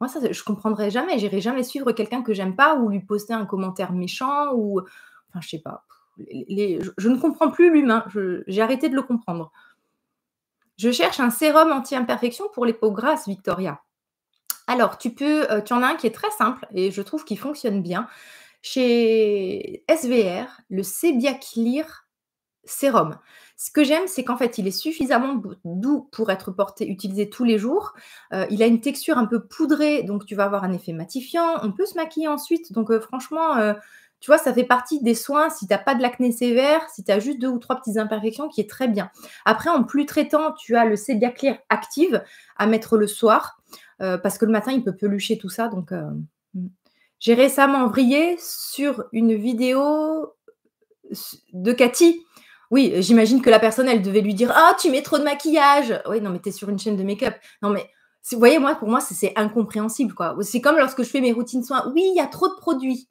moi, ça, je comprendrai jamais. J'irai jamais suivre quelqu'un que j'aime pas ou lui poster un commentaire méchant ou. Enfin, je sais pas. Les, je, je, ne comprends plus l'humain. J'ai arrêté de le comprendre. Je cherche un sérum anti-imperfection pour les peaux grasses, Victoria. Alors, tu peux, euh, tu en as un qui est très simple et je trouve qu'il fonctionne bien. Chez SVR, le Sebiaclear sérum. Ce que j'aime, c'est qu'en fait, il est suffisamment doux pour être porté, utilisé tous les jours. Euh, il a une texture un peu poudrée, donc tu vas avoir un effet matifiant. On peut se maquiller ensuite. Donc, euh, franchement, tu vois, ça fait partie des soins si tu n'as pas de l'acné sévère, si tu as juste deux ou trois petites imperfections, qui est très bien. Après, en plus traitant, tu as le Sebiaclear Active à mettre le soir. Euh, parce que le matin, il peut pelucher tout ça. Donc, euh, mm. j'ai récemment vrillé sur une vidéo de Cathy. Oui, j'imagine que la personne, elle devait lui dire Ah, oh, tu mets trop de maquillage. Oui, non, mais es sur une chaîne de make-up. Non, mais vous voyez, moi, pour moi, c'est incompréhensible. quoi. C'est comme lorsque je fais mes routines soins. Oui, il y a trop de produits.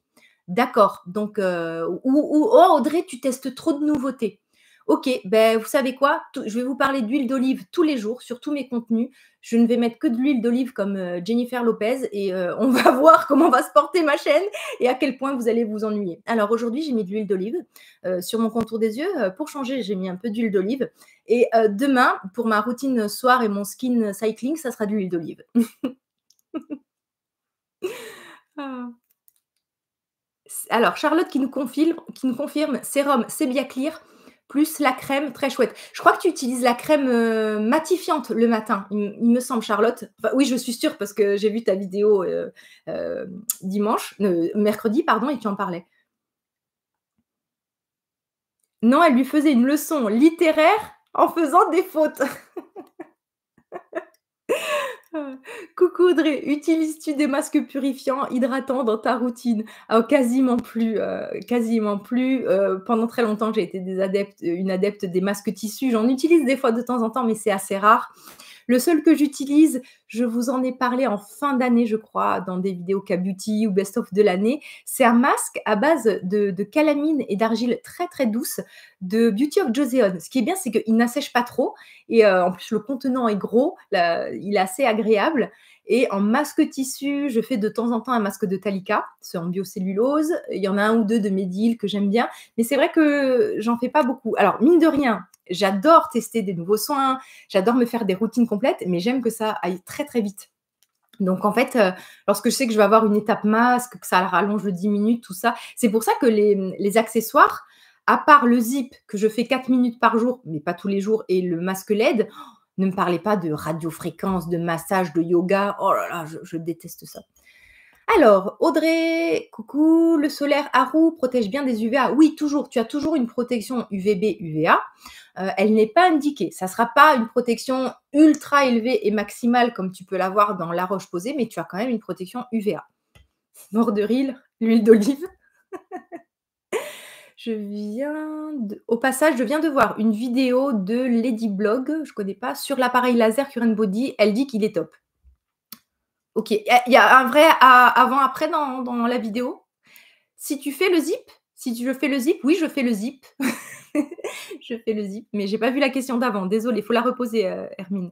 D'accord. Donc, euh, ou, oh, Audrey, tu testes trop de nouveautés. Ok, ben vous savez quoi Je vais vous parler d'huile d'olive tous les jours sur tous mes contenus. Je ne vais mettre que de l'huile d'olive comme euh, Jennifer Lopez et euh, on va voir comment va se porter ma chaîne et à quel point vous allez vous ennuyer. Alors aujourd'hui, j'ai mis de l'huile d'olive euh, sur mon contour des yeux. Pour changer, j'ai mis un peu d'huile d'olive. Et demain, pour ma routine soir et mon skin cycling, ça sera de l'huile d'olive. Ah. Alors, Charlotte qui nous confirme, qui nous confirme sérum, c'est bien clear plus la crème, très chouette. Je crois que tu utilises la crème euh, matifiante le matin, il, me semble, Charlotte. oui, je suis sûre parce que j'ai vu ta vidéo euh, euh, dimanche, mercredi, pardon, et tu en parlais. Non, elle lui faisait une leçon littéraire en faisant des fautes. Coucou Audrey, utilises-tu des masques purifiants, hydratants dans ta routine ah, Quasiment plus, euh, quasiment plus. Euh, pendant très longtemps, j'ai été des une adepte des masques tissus. J'en utilise des fois de temps en temps, mais c'est assez rare. Le seul que j'utilise, je vous en ai parlé en fin d'année, je crois, dans des vidéos K-Beauty ou Best of de l'année. C'est un masque à base de, calamine et d'argile très très douce de Beauty of Joseon. Ce qui est bien, c'est qu'il n'assèche pas trop. Et euh, en plus, le contenant est gros, il est assez agréable. Et en masque tissu, je fais de temps en temps un masque de Talica. c'est en biocellulose. Il y en a un ou deux de medil que j'aime bien. Mais c'est vrai que j'en fais pas beaucoup. Alors, mine de rien, j'adore tester des nouveaux soins, j'adore me faire des routines complètes, mais j'aime que ça aille très très vite. Donc en fait, euh, lorsque je sais que je vais avoir une étape masque, que ça rallonge de 10 minutes, tout ça, c'est pour ça que les, accessoires, à part le zip que je fais 4 minutes par jour, mais pas tous les jours, et le masque LED, ne me parlez pas de radiofréquence, de massage, de yoga. Oh là là, je déteste ça. Alors, Audrey, coucou, le solaire à roue protège bien des UVA. Oui, toujours, tu as toujours une protection UVB, UVA. Euh, elle n'est pas indiquée. Ça ne sera pas une protection ultra élevée et maximale comme tu peux l'avoir dans la roche posée, mais tu as quand même une protection UVA. Mort de l'huile d'olive. je viens Au passage, je viens de voir une vidéo de Lady Blog, je ne connais pas, sur l'appareil laser Current Body. Elle dit qu'il est top. Ok, il y a un vrai avant-après dans, la vidéo. Si tu fais le zip, si je fais le zip, oui, je fais le zip. je fais le zip, mais j'ai pas vu la question d'avant. Désolée, il faut la reposer, euh, Hermine.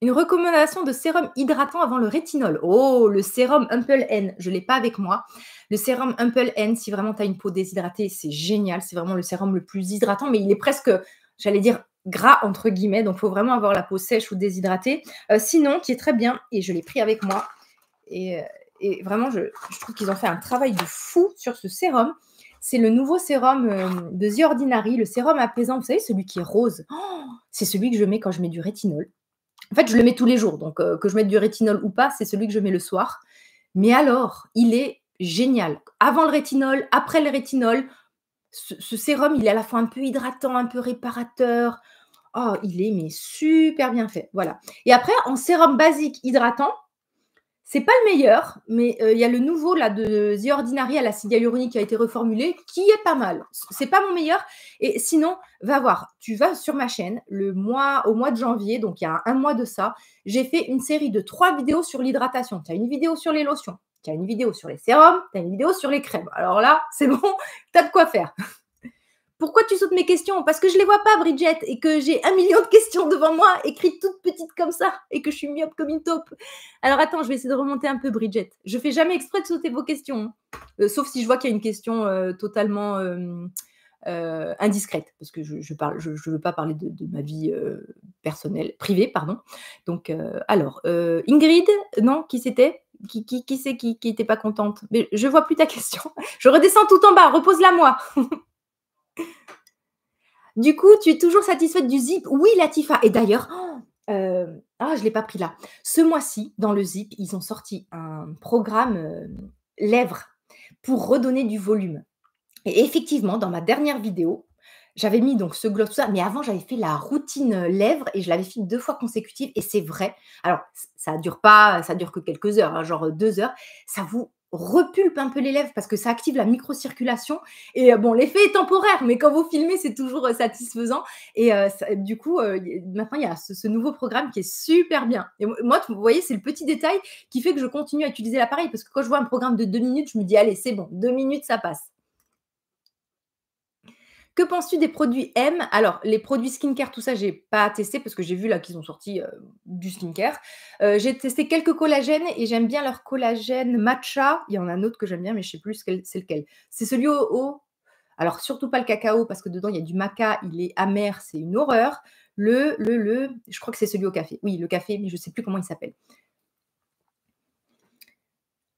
Une recommandation de sérum hydratant avant le rétinol. Oh, le sérum Humple N. Je ne l'ai pas avec moi. Le sérum Humple N, si vraiment tu as une peau déshydratée, c'est génial. C'est vraiment le sérum le plus hydratant, mais il est presque, j'allais dire, gras entre guillemets, donc il faut vraiment avoir la peau sèche ou déshydratée. Euh, sinon, qui est très bien, et je l'ai pris avec moi, et, euh, vraiment je, trouve qu'ils ont fait un travail de fou sur ce sérum. C'est le nouveau sérum euh, de The Ordinary, le sérum apaisant, vous savez, celui qui est rose. Oh, c'est celui que je mets quand je mets du rétinol. En fait, je le mets tous les jours, donc que je mette du rétinol ou pas, c'est celui que je mets le soir. Mais alors, il est génial. Avant le rétinol, après le rétinol, ce, sérum, il est à la fois un peu hydratant, un peu réparateur. Oh, il est mais super bien fait. Voilà. Et après, en sérum basique hydratant, c'est pas le meilleur, mais euh, il y a le nouveau là de The Ordinary à l'acide hyaluronique qui a été reformulé, qui est pas mal. C'est pas mon meilleur. Et sinon, va voir. Tu vas sur ma chaîne le mois, au mois de janvier, donc il y a un mois de ça, j'ai fait une série de trois vidéos sur l'hydratation. Tu as une vidéo sur les lotions, tu as une vidéo sur les sérums, tu as une vidéo sur les crèmes. Alors là, c'est bon, tu as de quoi faire. Pourquoi tu sautes mes questions Parce que je ne les vois pas, Bridget, et que j'ai un million de questions devant moi, écrites toutes petites comme ça, et que je suis myope comme une taupe. Alors attends, je vais essayer de remonter un peu, Bridget. Je fais jamais exprès de sauter vos questions, hein. euh, sauf si je vois qu'il y a une question euh, totalement euh, indiscrète, parce que je ne je veux pas parler de, de ma vie personnelle, privée, pardon. Donc, alors, Ingrid, non, qui c'était qui, qui, qui c'est qui n'était pas contente Mais je vois plus ta question. Je redescends tout en bas, repose-la moi. du coup, tu es toujours satisfaite du zip Oui, Latifa. Et d'ailleurs, euh, ah, je ne l'ai pas pris là. Ce mois-ci, dans le zip, ils ont sorti un programme euh, lèvres pour redonner du volume. Et effectivement, dans ma dernière vidéo, j'avais mis donc ce gloss, tout ça, mais avant j'avais fait la routine euh, lèvres et je l'avais fait deux fois consécutive et c'est vrai. Alors ça dure pas, ça dure que quelques heures, hein, genre euh, deux heures. Ça vous repulpe un peu les lèvres parce que ça active la microcirculation et euh, bon l'effet est temporaire mais quand vous filmez c'est toujours satisfaisant et du coup maintenant il y a ce, ce, nouveau programme qui est super bien et moi vous voyez c'est le petit détail qui fait que je continue à utiliser l'appareil parce que quand je vois un programme de deux minutes je me dis allez c'est bon deux minutes ça passe que penses-tu des produits M Alors, les produits skincare, tout ça, j'ai pas testé parce que j'ai vu là qu'ils ont sorti euh, du skincare. Euh, j'ai testé quelques collagènes et j'aime bien leur collagène matcha. Il y en a un autre que j'aime bien, mais je sais plus c'est lequel. C'est celui au, Alors, surtout pas le cacao parce que dedans, il y a du maca, il est amer, c'est une horreur. Le, le, le, je crois que c'est celui au café. Oui, le café, mais je sais plus comment il s'appelle.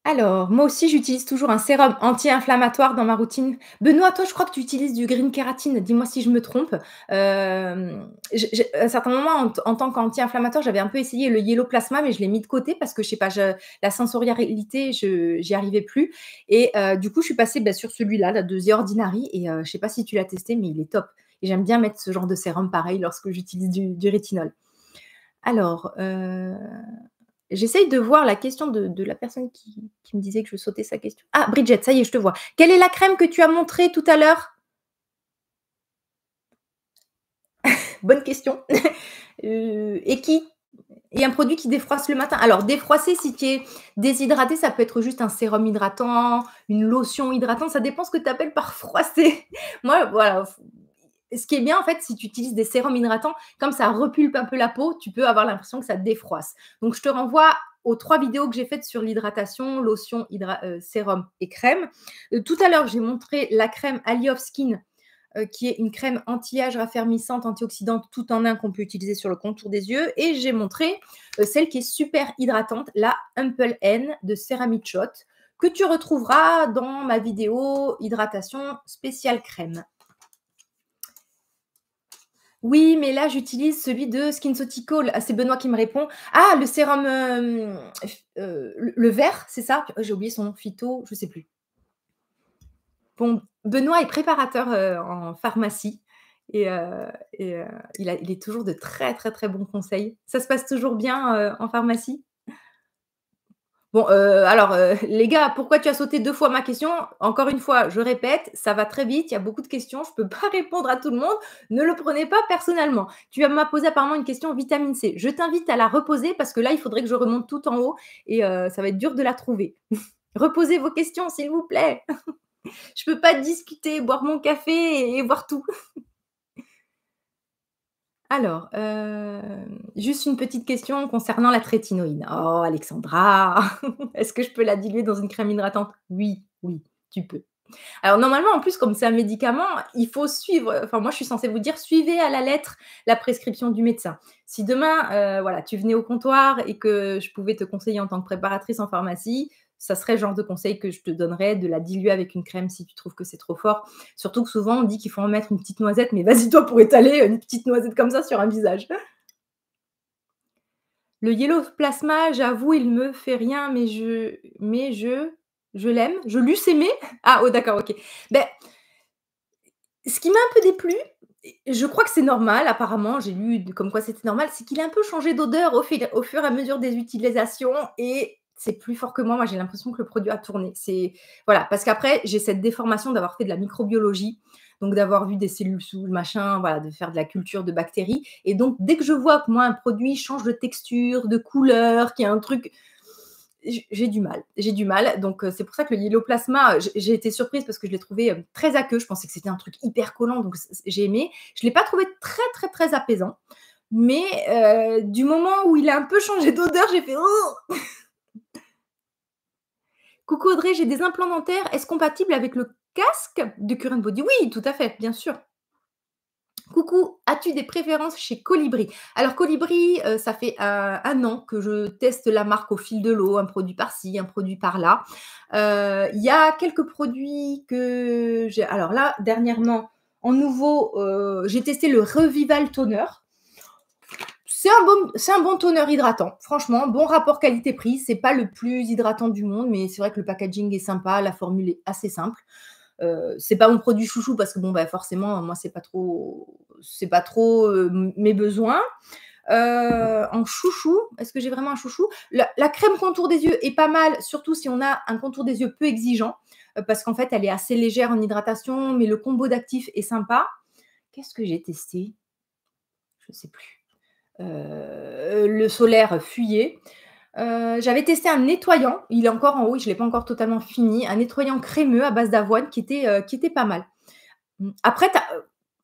Alors, moi aussi, j'utilise toujours un sérum anti-inflammatoire dans ma routine. Benoît, toi, je crois que tu utilises du green kératine. Dis-moi si je me trompe. Euh, à un certain moment, en, tant qu'anti-inflammatoire, j'avais un peu essayé le yellow plasma, mais je l'ai mis de côté parce que, je sais pas, la sensorialité, je, j'y arrivais plus. Et euh, du coup, je suis passée bah, sur celui-là, la The Ordinary. Et euh, je ne sais pas si tu l'as testé, mais il est top. Et j'aime bien mettre ce genre de sérum pareil lorsque j'utilise du, rétinol. Alors, J'essaye de voir la question de, la personne qui, me disait que je sautais sa question. Ah, Bridget, ça y est, je te vois. Quelle est la crème que tu as montrée tout à l'heure Bonne question. Euh, et qui et un produit qui défroisse le matin. Alors, défroisser, si tu es déshydraté, ça peut être juste un sérum hydratant, une lotion hydratante. Ça dépend ce que tu appelles par froisser. Moi, voilà, ce qui est bien, en fait, si tu utilises des sérums hydratants, comme ça repulpe un peu la peau, tu peux avoir l'impression que ça défroisse. Donc, je te renvoie aux trois vidéos que j'ai faites sur l'hydratation, lotion, euh, sérum et crème. Euh, tout à l'heure, j'ai montré la crème Ali of Skin, euh, qui est une crème anti-âge raffermissante, antioxydante, tout en un qu'on peut utiliser sur le contour des yeux. Et j'ai montré celle qui est super hydratante, la Ample N de Ceramic Shot, que tu retrouveras dans ma vidéo hydratation spéciale crème. Oui, mais là, j'utilise celui de Skin Ah, c'est Benoît qui me répond. Ah, le sérum, euh, euh, le vert, c'est ça oh, J'ai oublié son nom, phyto, je ne sais plus. Bon, Benoît est préparateur euh, en pharmacie et, il, a, il, est toujours de très, très, très bons conseils. Ça se passe toujours bien en pharmacie Bon, euh, alors, euh, les gars, pourquoi tu as sauté deux fois ma question Encore une fois, je répète, ça va très vite, il y a beaucoup de questions, je ne peux pas répondre à tout le monde, ne le prenez pas personnellement. Tu m'as posé apparemment une question vitamine C. Je t'invite à la reposer parce que là, il faudrait que je remonte tout en haut et euh, ça va être dur de la trouver. Reposez vos questions, s'il vous plaît. je ne peux pas discuter, boire mon café et voir tout. Alors, euh, juste une petite question concernant la trétinoïne. Oh, Alexandra, est-ce que je peux la diluer dans une crème hydratante Oui, oui, tu peux. Alors normalement, en plus, comme c'est un médicament, il faut suivre, enfin moi je suis censée vous dire, suivez à la lettre la prescription du médecin. Si demain, euh, voilà, tu venais au comptoir et que je pouvais te conseiller en tant que préparatrice en pharmacie, ça serait le genre de conseil que je te donnerais de la diluer avec une crème si tu trouves que c'est trop fort. Surtout que souvent, on dit qu'il faut en mettre une petite noisette, mais vas-y toi pour étaler une petite noisette comme ça sur un visage. Le yellow plasma, j'avoue, il me fait rien, mais je, mais je, je l'aime. Je l'ai aimé. Ah, oh, d'accord, ok. Ben, ce qui m'a un peu déplu, je crois que c'est normal, apparemment, j'ai lu comme quoi c'était normal, c'est qu'il a un peu changé d'odeur au, au, fur et à mesure des utilisations et c'est plus fort que moi. Moi, j'ai l'impression que le produit a tourné. C'est voilà, parce qu'après, j'ai cette déformation d'avoir fait de la microbiologie, donc d'avoir vu des cellules sous le machin, voilà, de faire de la culture de bactéries. Et donc, dès que je vois que moi un produit change de texture, de couleur, qu'il y a un truc, j'ai du mal. J'ai du mal. Donc, euh, c'est pour ça que le yellow j'ai été surprise parce que je l'ai trouvé euh, très aqueux. Je pensais que c'était un truc hyper collant, donc j'ai aimé. Je ne l'ai pas trouvé très, très, très apaisant. Mais euh, du moment où il a un peu changé d'odeur, j'ai fait oh! Coucou Audrey, j'ai des implants dentaires. Est-ce compatible avec le casque de Current Body Oui, tout à fait, bien sûr. Coucou, as-tu des préférences chez Colibri Alors Colibri, euh, ça fait euh, un, an que je teste la marque au fil de l'eau, un produit par-ci, un produit par-là. Euh, il y a quelques produits que j'ai... Alors là, dernièrement, en nouveau, j'ai testé le Revival Toner. C'est un, bon, c'est hydratant. Franchement, bon rapport qualité-prix. C'est pas le plus hydratant du monde, mais c'est vrai que le packaging est sympa, la formule est assez simple. Ce euh, c'est pas mon produit chouchou parce que bon bah forcément moi c'est pas trop c'est pas trop euh, mes besoins. Euh, en chouchou, est-ce que j'ai vraiment un chouchou la, crème contour des yeux est pas mal, surtout si on a un contour des yeux peu exigeant, parce qu'en fait elle est assez légère en hydratation, mais le combo d'actifs est sympa. Qu'est-ce que j'ai testé Je ne sais plus. Euh, le solaire fuyait. Euh, j'avais testé un nettoyant, il est encore en haut, je ne l'ai pas encore totalement fini, un nettoyant crémeux à base d'avoine qui, était, euh, qui était pas mal. Après,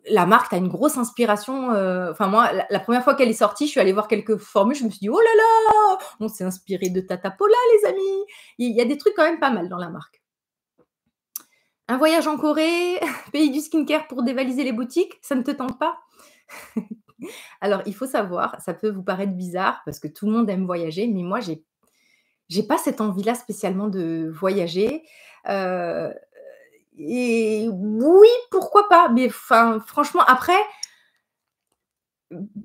la marque, tu une grosse inspiration. Enfin, moi, la, la première fois qu'elle est sortie, je suis allée voir quelques formules, je me suis dit, oh là là, on s'est inspiré de Tata Paula, les amis. Il y a des trucs quand même pas mal dans la marque. Un voyage en Corée, pays du skincare pour dévaliser les boutiques, ça ne te tente pas Alors, il faut savoir, ça peut vous paraître bizarre parce que tout le monde aime voyager, mais moi, j'ai n'ai pas cette envie-là spécialement de voyager. Euh, et oui, pourquoi pas Mais franchement, après,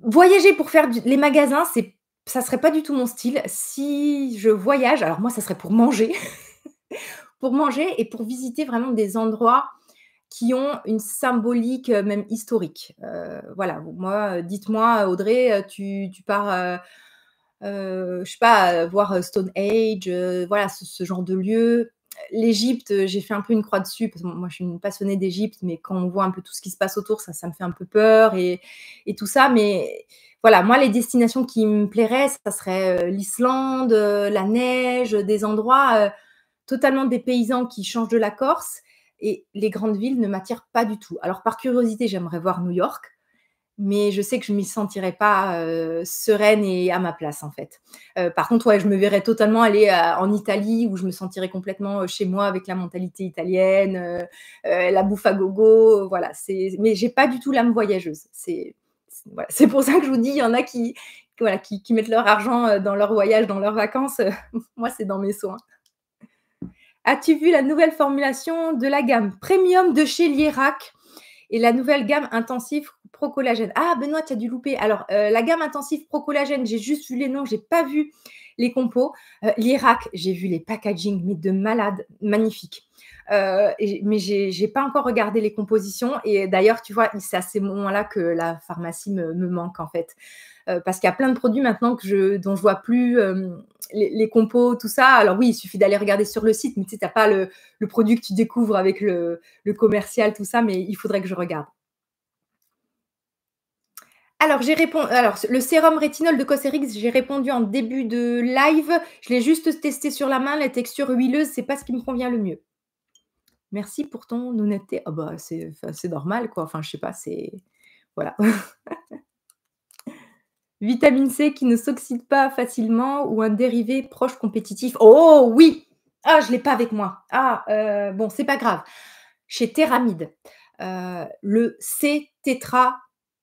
voyager pour faire les magasins, c'est ça serait pas du tout mon style. Si je voyage, alors moi, ça serait pour manger, pour manger et pour visiter vraiment des endroits qui ont une symbolique euh, même historique. Euh, voilà, moi, euh, dites-moi, Audrey, tu, pars, je sais pas, voir Stone Age, voilà, ce, genre de lieu. L'Égypte, j'ai fait un peu une croix dessus, parce que moi, je suis une passionnée d'Égypte, mais quand on voit un peu tout ce qui se passe autour, ça, ça me fait un peu peur et, et tout ça, mais voilà, moi, les destinations qui me plairaient, ça serait l'Islande, la neige, des endroits totalement des paysans qui changent de la Corse et les grandes villes ne m'attirent pas du tout. Alors par curiosité, j'aimerais voir New York, mais je sais que je ne m'y sentirais pas euh, sereine et à ma place en fait. Euh, par contre, ouais, je me verrais totalement aller euh, en Italie où je me sentirais complètement chez moi avec la mentalité italienne, la bouffe à gogo, voilà. C'est, mais j'ai pas du tout l'âme voyageuse. C'est, pour ça que je vous dis, il y en a qui, voilà, qui mettent leur argent dans leur voyage, dans leurs vacances. moi, c'est dans mes soins. As-tu vu la nouvelle formulation de la gamme premium de chez Lierac et la nouvelle gamme intensive procollagène Ah, Benoît, tu as dû louper. Alors, euh, la gamme intensive procollagène, j'ai juste vu les noms, j'ai pas vu les compos. Euh, Lierac, j'ai vu les packaging, mais de malade, magnifique. Euh, mais je mais j'ai pas encore regardé les compositions. Et d'ailleurs, tu vois, c'est à ces moments-là que la pharmacie me manque, en fait. Euh, parce qu'il y a plein de produits maintenant que je, dont vois plus euh, les, compos, tout ça. Alors oui, il suffit d'aller regarder sur le site, mais tu sais, pas le, produit que tu découvres avec le, commercial, tout ça, mais il faudrait que je regarde. Alors, j'ai répondu. Alors, le sérum rétinol de Cosrx, j'ai répondu en début de live. Je l'ai juste testé sur la main. La texture huileuse, c'est pas ce qui me convient le mieux. Merci pour ton honnêteté. Ah bah, c'est normal, quoi. Enfin, je sais pas, c'est. Voilà. Vitamine C qui ne s'oxyde pas facilement ou un dérivé proche compétitif. Oh oui Ah, je ne l'ai pas avec moi. Ah, euh, bon, c'est pas grave. Chez Théramide, euh, le c tetra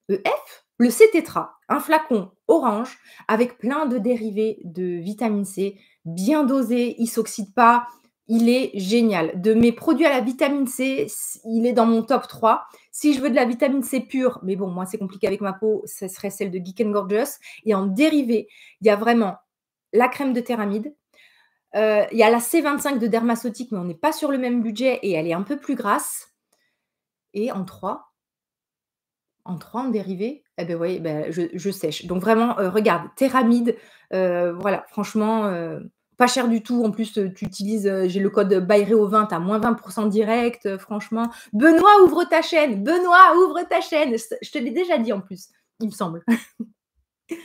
ef le C-tétra, un flacon orange avec plein de dérivés de vitamine C, bien dosé, il ne s'oxyde pas, il est génial. De mes produits à la vitamine C, il est dans mon top 3. Si je veux de la vitamine C pure, mais bon, moi c'est compliqué avec ma peau, ce serait celle de Geek and Gorgeous. Et en dérivé, il y a vraiment la crème de Théramide. Euh, il y a la C25 de Dermasotique, mais on n'est pas sur le même budget et elle est un peu plus grasse. Et en 3, en 3 en dérivé, eh ben oui, ben, je, sèche. Donc vraiment, euh, regarde, Théramide, euh, voilà, franchement pas cher du tout. En plus, euh, tu utilises, euh, j'ai le code BAYREO20, à moins 20% direct, euh, franchement. Benoît, ouvre ta chaîne Benoît, ouvre ta chaîne Je te l'ai déjà dit en plus, il me semble.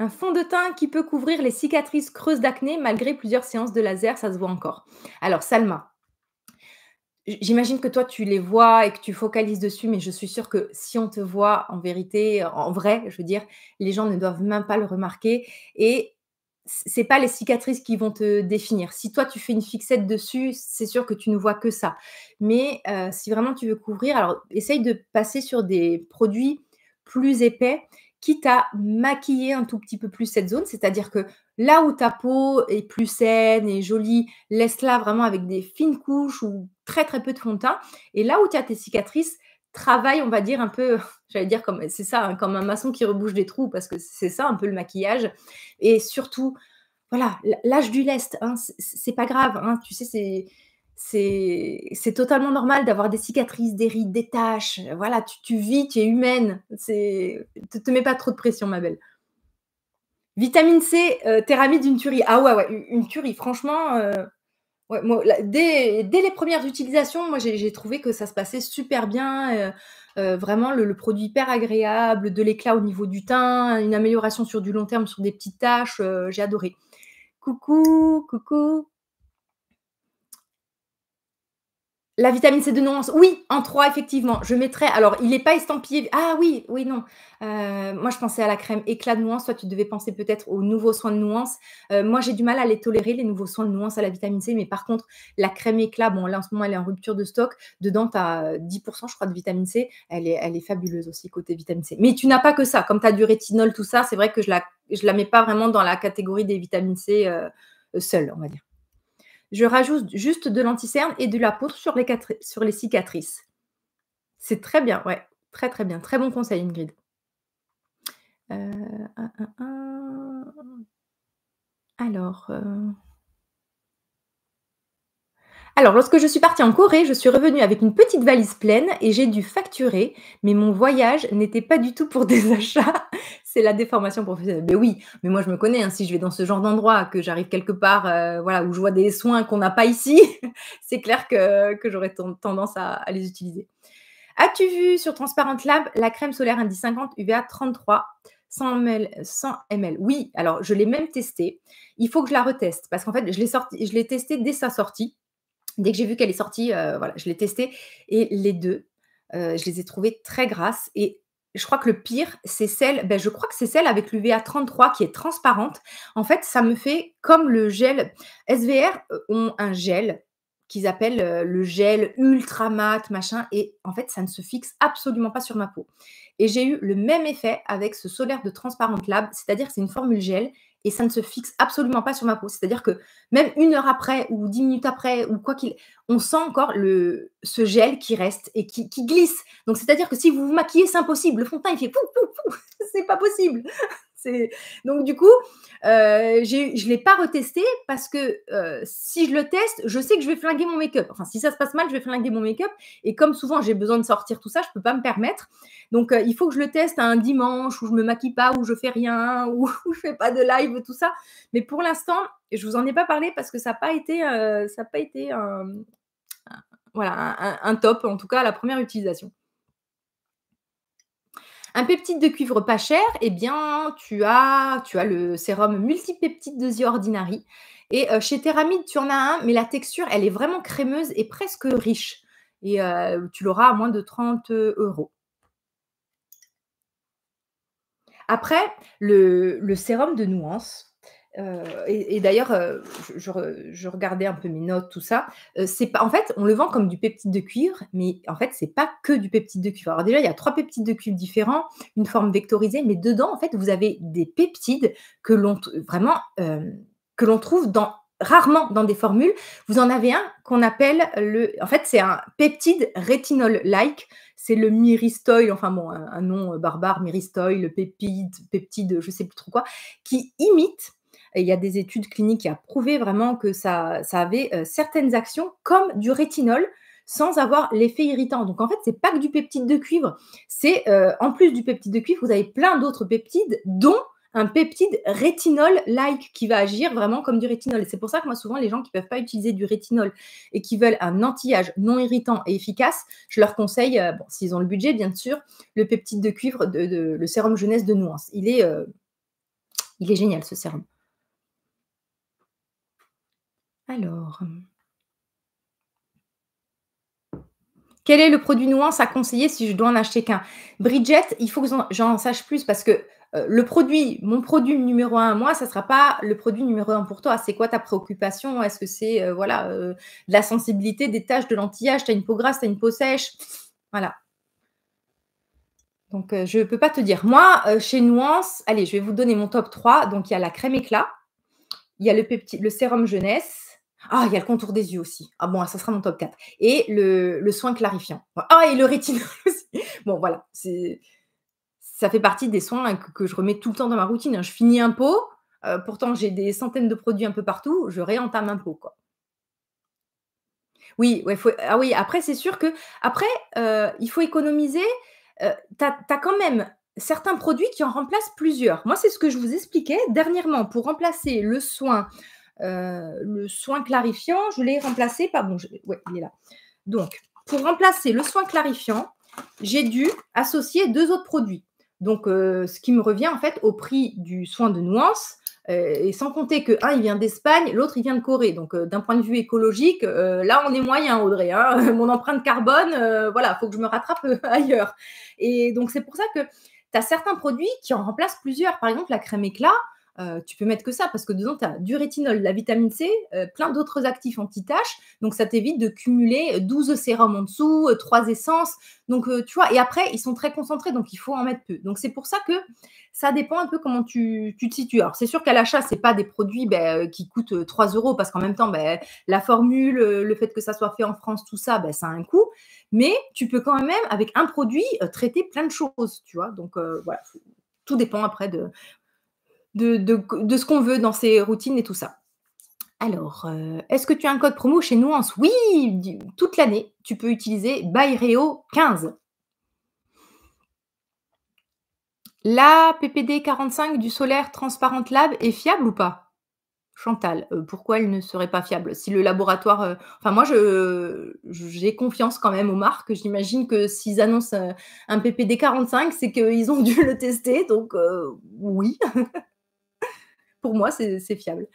Un fond de teint qui peut couvrir les cicatrices creuses d'acné malgré plusieurs séances de laser, ça se voit encore. Alors, Salma, J'imagine que toi, tu les vois et que tu focalises dessus, mais je suis sûre que si on te voit en vérité, en vrai, je veux dire, les gens ne doivent même pas le remarquer. Et n'est pas les cicatrices qui vont te définir. Si toi tu fais une fixette dessus, c'est sûr que tu ne vois que ça. Mais euh, si vraiment tu veux couvrir, alors essaye de passer sur des produits plus épais, quitte à maquiller un tout petit peu plus cette zone. C'est-à-dire que là où ta peau est plus saine et jolie, laisse-la vraiment avec des fines couches ou très très peu de fond de teint. Et là où tu as tes cicatrices, travail, on va dire, un peu, j'allais dire, comme c'est ça, hein, comme un maçon qui rebouche des trous, parce que c'est ça un peu le maquillage. Et surtout, voilà, l'âge du lest, hein, c'est pas grave, hein, tu sais, c'est c'est totalement normal d'avoir des cicatrices, des rides, des taches. Voilà, tu, vis, tu es humaine. Ne te, mets pas trop de pression, ma belle. Vitamine C, euh, théramide, une tuerie. Ah ouais, ouais une tuerie. Franchement, euh, dès, les premières utilisations, moi j'ai trouvé que ça se passait super bien. Euh, euh, vraiment le, produit hyper agréable, de l'éclat au niveau du teint, une amélioration sur du long terme sur des petites tâches. Euh, j'ai adoré. Coucou, coucou. La vitamine C de nuance, oui, en trois, effectivement. Je mettrais, alors il n'est pas estampillé. Ah oui, oui, non. Euh, moi, je pensais à la crème éclat de nuance. Toi, tu devais penser peut-être aux nouveaux soins de nuance. Euh, moi, j'ai du mal à les tolérer, les nouveaux soins de nuance à la vitamine C. Mais par contre, la crème éclat, bon, là, en ce moment, elle est en rupture de stock. Dedans, tu as 10%, je crois, de vitamine C. Elle est, elle est fabuleuse aussi côté vitamine C. Mais tu n'as pas que ça. Comme tu as du rétinol, tout ça, c'est vrai que je la, je la mets pas vraiment dans la catégorie des vitamines C euh, seules, on va dire. Je rajoute juste de l'anticerne et de la poudre sur les, cicatrices. C'est très bien, ouais. Très très bien. Très bon conseil, Ingrid. Euh, Alors. Euh. Alors, lorsque je suis partie en Corée, je suis revenue avec une petite valise pleine et j'ai dû facturer, mais mon voyage n'était pas du tout pour des achats la déformation professionnelle. Mais oui, mais moi je me connais. Hein. si je vais dans ce genre d'endroit, que j'arrive quelque part, euh, voilà, où je vois des soins qu'on n'a pas ici, c'est clair que, que j'aurais tendance à, les utiliser. As-tu vu sur Transparent Lab la crème solaire Indy 50 UVA 33 100 ml, 100 ml. Oui, alors je l'ai même testée. Il faut que je la reteste parce qu'en fait, je l'ai, sorti, je l'ai testée dès sa sortie. Dès que j'ai vu qu'elle est sortie, euh, voilà, je l'ai testée. Et les deux, euh, je les ai trouvées très grasses et je crois que le pire, c'est celle, ben, je crois que c'est celle avec l'UVA 33 qui est transparente. En fait, ça me fait comme le gel. SVR euh, ont un gel qu'ils appellent euh, le gel ultra mat, machin, et en fait, ça ne se fixe absolument pas sur ma peau. Et j'ai eu le même effet avec ce solaire de transparente Lab, c'est-à-dire que c'est une formule gel et ça ne se fixe absolument pas sur ma peau. C'est-à-dire que même une heure après ou dix minutes après ou quoi qu'il, on sent encore le, ce gel qui reste et qui, glisse. Donc c'est-à-dire que si vous vous maquillez, c'est impossible. Le fond de teint, il fait pou pou pou, c'est pas possible. Donc du coup, euh, je ne l'ai pas retesté parce que euh, si je le teste, je sais que je vais flinguer mon make-up. Enfin, si ça se passe mal, je vais flinguer mon make-up. Et comme souvent, j'ai besoin de sortir tout ça, je ne peux pas me permettre. Donc euh, il faut que je le teste un dimanche où je ne me maquille pas, où je fais rien, où, je je fais pas de live, tout ça. Mais pour l'instant, je ne vous en ai pas parlé parce que ça n'a pas été, ça pas été voilà, un top, en tout cas à la première utilisation. Un peptide de cuivre pas cher, eh bien, tu as, tu as le sérum multipeptide de The Ordinary. Et euh, chez Théramide, tu en as un, mais la texture, elle est vraiment crémeuse et presque riche. Et euh, tu l'auras à moins de 30 euh, euros. Après, le sérum de nuance, euh, et, d'ailleurs, euh, je, regardais un peu mes notes, tout ça. Euh, c'est pas, en fait, on le vend comme du peptide de cuivre, mais en fait, c'est pas que du peptide de cuivre. Alors déjà, il y a trois peptides de cuivre différents, une forme vectorisée, mais dedans, en fait, vous avez des peptides que l'on vraiment que l'on trouve dans rarement dans des formules. Vous en avez un qu'on appelle le. En fait, c'est un peptide rétinol-like. C'est le myristoil, enfin bon, un, nom barbare, myristoil, le peptide, peptide, je sais plus trop quoi, qui imite il y a des études cliniques qui a prouvé vraiment que ça, ça avait euh, certaines actions comme du rétinol sans avoir l'effet irritant. Donc en fait, c'est pas que du peptide de cuivre, c'est euh, en plus du peptide de cuivre, vous avez plein d'autres peptides dont un peptide rétinol-like qui va agir vraiment comme du rétinol. Et c'est pour ça que moi, souvent, les gens qui ne peuvent pas utiliser du rétinol et qui veulent un anti-âge non irritant et efficace, je leur conseille, euh, s'ils ont le budget, bien sûr, le peptide de cuivre, de, le sérum jeunesse de Nuance. Il est, il est génial, ce sérum. Alors, euh, quel est le produit nuance à conseiller si je dois en acheter qu'un Bridget, il faut que j'en sache plus parce que euh, le produit, mon produit numéro un moi, ça ne sera pas le produit numéro un pour toi. C'est quoi ta préoccupation Est-ce que c'est euh, voilà, de la sensibilité, des taches, de l'antillage Tu as une peau grasse, tu as une peau sèche Voilà. Donc, je ne peux pas te dire. Moi, chez Nuance, allez, je vais vous donner mon top 3. Donc, il y a la crème éclat, il y a le, le sérum jeunesse, ah, il y a le contour des yeux aussi. Ah bon, ah, ça sera mon top 4. Et le, soin clarifiant. Ah, et le rétinol aussi. Bon, voilà. Ça fait partie des soins que, je remets tout le temps dans ma routine. Hein. Je finis un pot. Euh, pourtant, j'ai des centaines de produits un peu partout. Je réentame un pot, quoi. Oui, ouais, ah oui, après, c'est sûr que après, euh, il faut économiser. Euh, tu as quand même certains produits qui en remplacent plusieurs. Moi, c'est ce que je vous expliquais dernièrement. Pour remplacer le soin euh, le soin clarifiant, je l'ai remplacé par... Bon, il est là. Donc, pour remplacer le soin clarifiant, j'ai dû associer deux autres produits. Donc, euh, ce qui me revient en fait au prix du soin de nuance, euh, et sans compter que un, il vient d'Espagne, l'autre, il vient de Corée. Donc, d'un point de vue écologique, là, on est moyen, Audrey. Hein. Mon empreinte carbone, voilà, faut que je me rattrape ailleurs. Et donc, c'est pour ça que tu as certains produits qui en remplacent plusieurs. Par exemple, la crème éclat, euh, tu peux mettre que ça parce que dedans, tu as du rétinol, la vitamine C, euh, plein d'autres actifs anti-taches. Donc, ça t'évite de cumuler 12 sérums en dessous, 3 euh, essences. Donc, tu vois, et après, ils sont très concentrés, donc il faut en mettre peu. Donc, c'est pour ça que ça dépend un peu comment tu, tu te situes. Alors, c'est sûr qu'à l'achat, ce pas des produits ben, qui coûtent 3 euros parce qu'en même temps, ben, la formule, le fait que ça soit fait en France, tout ça, ben, ça a un coût. Mais tu peux quand même, avec un produit, traiter plein de choses, tu vois. Donc, voilà tout dépend après de de, ce qu'on veut dans ses routines et tout ça. Alors, euh, est-ce que tu as un code promo chez Nuance Oui, toute l'année, tu peux utiliser ByReo 15. La PPD 45 du solaire transparente Lab est fiable ou pas Chantal, euh, pourquoi elle ne serait pas fiable Si le laboratoire. Euh, enfin, moi, j'ai confiance quand même aux marques. J'imagine que s'ils annoncent un PPD 45, c'est qu'ils ont dû le tester. Donc, oui. pour moi, c'est fiable.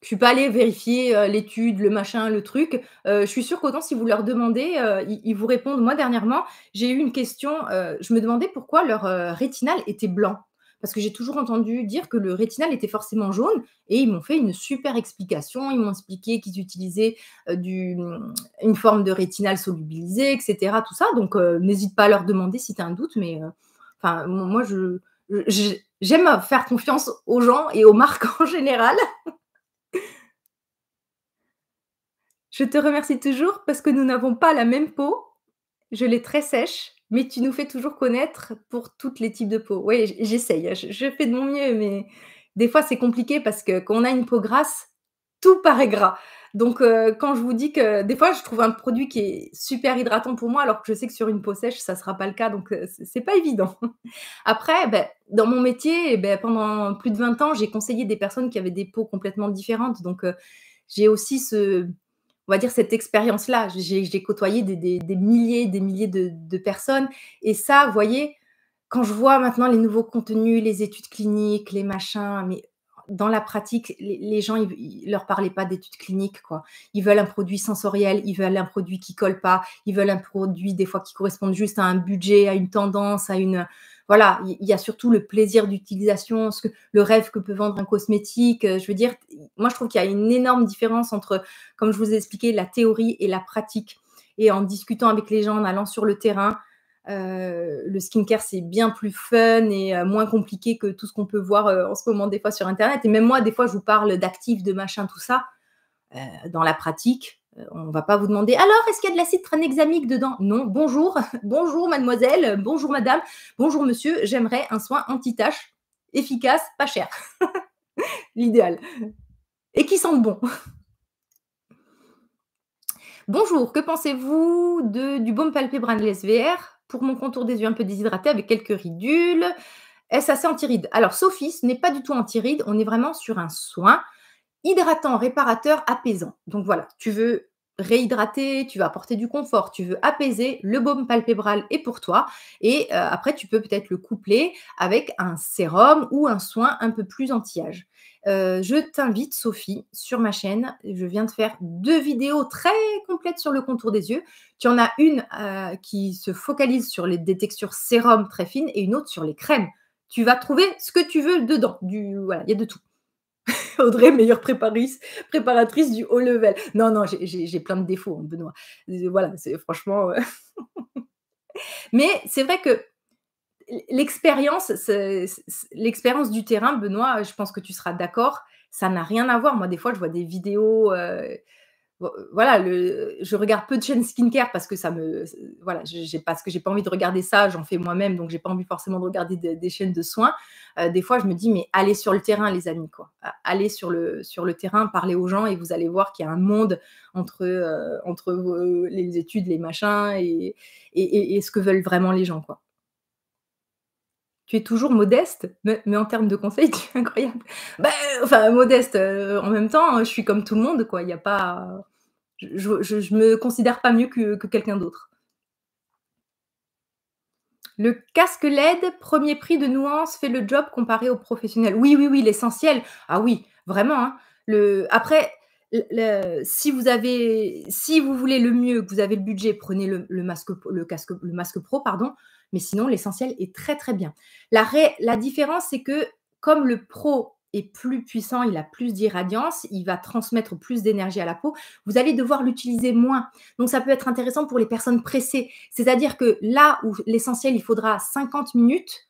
Je ne suis pas allée vérifier euh, l'étude, le machin, le truc. Euh, je suis sûre qu'autant si vous leur demandez, euh, ils, vous répondent. Moi, dernièrement, j'ai eu une question. je me demandais pourquoi leur rétinal était blanc. Parce que j'ai toujours entendu dire que le rétinal était forcément jaune. Et ils m'ont fait une super explication. Ils m'ont expliqué qu'ils utilisaient du, une forme de rétinal solubilisé, etc. Tout ça. Donc, n'hésite pas à leur demander si tu as un doute. Mais enfin, moi, je, je j'aime faire confiance aux gens et aux marques en général. Je te remercie toujours parce que nous n'avons pas la même peau. Je l'ai très sèche, mais tu nous fais toujours connaître pour tous les types de peau. Oui, j'essaye, hein, je fais de mon mieux, mais des fois c'est compliqué parce que quand on a une peau grasse, tout paraît gras. Donc, euh, quand je vous dis que des fois, je trouve un produit qui est super hydratant pour moi, alors que je sais que sur une peau sèche, ça ne sera pas le cas. Donc, euh, ce n'est pas évident. Après, ben, dans mon métier, ben, pendant plus de 20 ans, j'ai conseillé des personnes qui avaient des peaux complètement différentes. Donc, euh, j'ai aussi ce, on va dire, cette expérience-là. J'ai côtoyé des, des, des, milliers des milliers de, personnes. Et ça, vous voyez, quand je vois maintenant les nouveaux contenus, les études cliniques, les machins, mais dans la pratique, les gens, ils, leur parlaient pas d'études cliniques, quoi. Ils veulent un produit sensoriel, ils veulent un produit qui colle pas, ils veulent un produit des fois qui corresponde juste à un budget, à une tendance, à une voilà, il y a surtout le plaisir d'utilisation, le rêve que peut vendre un cosmétique. Euh, je veux dire, moi je trouve qu'il y a une énorme différence entre, comme je vous ai expliqué, la théorie et la pratique. Et en discutant avec les gens, en allant sur le terrain, euh, le skincare, c'est bien plus fun et euh, moins compliqué que tout ce qu'on peut voir euh, en ce moment des fois sur Internet. Et même moi, des fois, je vous parle d'actifs, de machin, tout ça. dans la pratique, on ne va pas vous demander alors, est-ce qu'il y a de l'acide tranexamique dedans Non, bonjour, bonjour mademoiselle, bonjour madame, bonjour monsieur, j'aimerais un soin anti-tache, efficace, pas cher. L'idéal. Et qui sente bon. Bonjour, que pensez-vous du baume palpé de l'SVR pour mon contour des yeux un peu déshydraté avec quelques ridules. Est-ce assez anti-rides Alors, Sophie, ce n'est pas du tout anti-rides. On est vraiment sur un soin hydratant, réparateur, apaisant. Donc voilà, tu veux réhydrater, tu vas apporter du confort, tu veux apaiser, le baume palpébral est pour toi. Et euh, après, tu peux peut-être le coupler avec un sérum ou un soin un peu plus anti-âge. Euh, je t'invite, Sophie, sur ma chaîne. Je viens de faire deux vidéos très complètes sur le contour des yeux. Tu en as une euh, qui se focalise sur les, des textures sérum très fines et une autre sur les crèmes. Tu vas trouver ce que tu veux dedans. Du, voilà, il y a de tout. Audrey, meilleure préparatrice, préparatrice du haut level. Non, non, j'ai plein de défauts, hein, Benoît. Euh, voilà, c'est franchement. Euh, Mais c'est vrai que l'expérience, l'expérience du terrain, Benoît, je pense que tu seras d'accord, ça n'a rien à voir. Moi, des fois, je vois des vidéos. Euh, euh, voilà, je regarde peu de chaînes skincare parce que ça me, voilà, j'ai parce que j'ai pas envie de regarder ça, j'en fais moi-même, donc j'ai pas envie forcément de regarder des chaînes de soins. Euh, des fois, je me dis, mais allez sur le terrain, les amis, quoi. Allez sur le sur le terrain, parlez aux gens et vous allez voir qu'il y a un monde entre euh, entre les études, les machins et et ce que veulent vraiment les gens, quoi tu es toujours modeste, mais, en termes de conseils, tu es incroyable. Bah, enfin, modeste, euh, en même temps, je suis comme tout le monde, quoi. Il a pas. Je, ne me considère pas mieux que, quelqu'un d'autre. Le casque LED, premier prix de nuance, fait le job comparé au professionnels. Oui, oui, oui, l'essentiel. Ah oui, vraiment. Hein. Le... Après, si vous avez, si vous voulez le mieux, que vous avez le budget, prenez le, masque, le casque, le masque pro, pardon. Mais sinon, l'essentiel est très très bien. La, différence, c'est que comme le pro est plus puissant, il a plus d'irradiance, il va transmettre plus d'énergie à la peau, vous allez devoir l'utiliser moins. Donc ça peut être intéressant pour les personnes pressées. C'est-à-dire que là où l'essentiel, il faudra 50 minutes,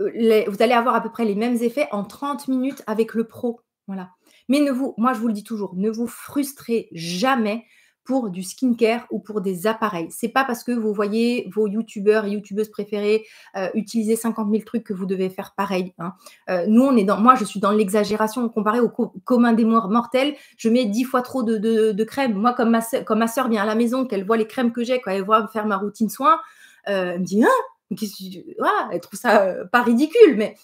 euh, vous allez avoir à peu près les mêmes effets en 30 minutes avec le pro. Voilà. Mais ne vous, moi je vous le dis toujours, ne vous frustrez jamais pour du skincare ou pour des appareils. C'est pas parce que vous voyez vos youtubeurs et youtubeuses préférés euh, utiliser 50 000 trucs que vous devez faire pareil. Hein. Euh, nous, on est dans, moi, je suis dans l'exagération comparée au commun des mortels. Je mets 10 fois trop de, crème. Moi, comme ma, soeur, comme ma vient à la maison, qu'elle voit les crèmes que j'ai, quand elle voit faire ma routine soin, euh, elle me dit, hein, ah, elle trouve ça pas ridicule, mais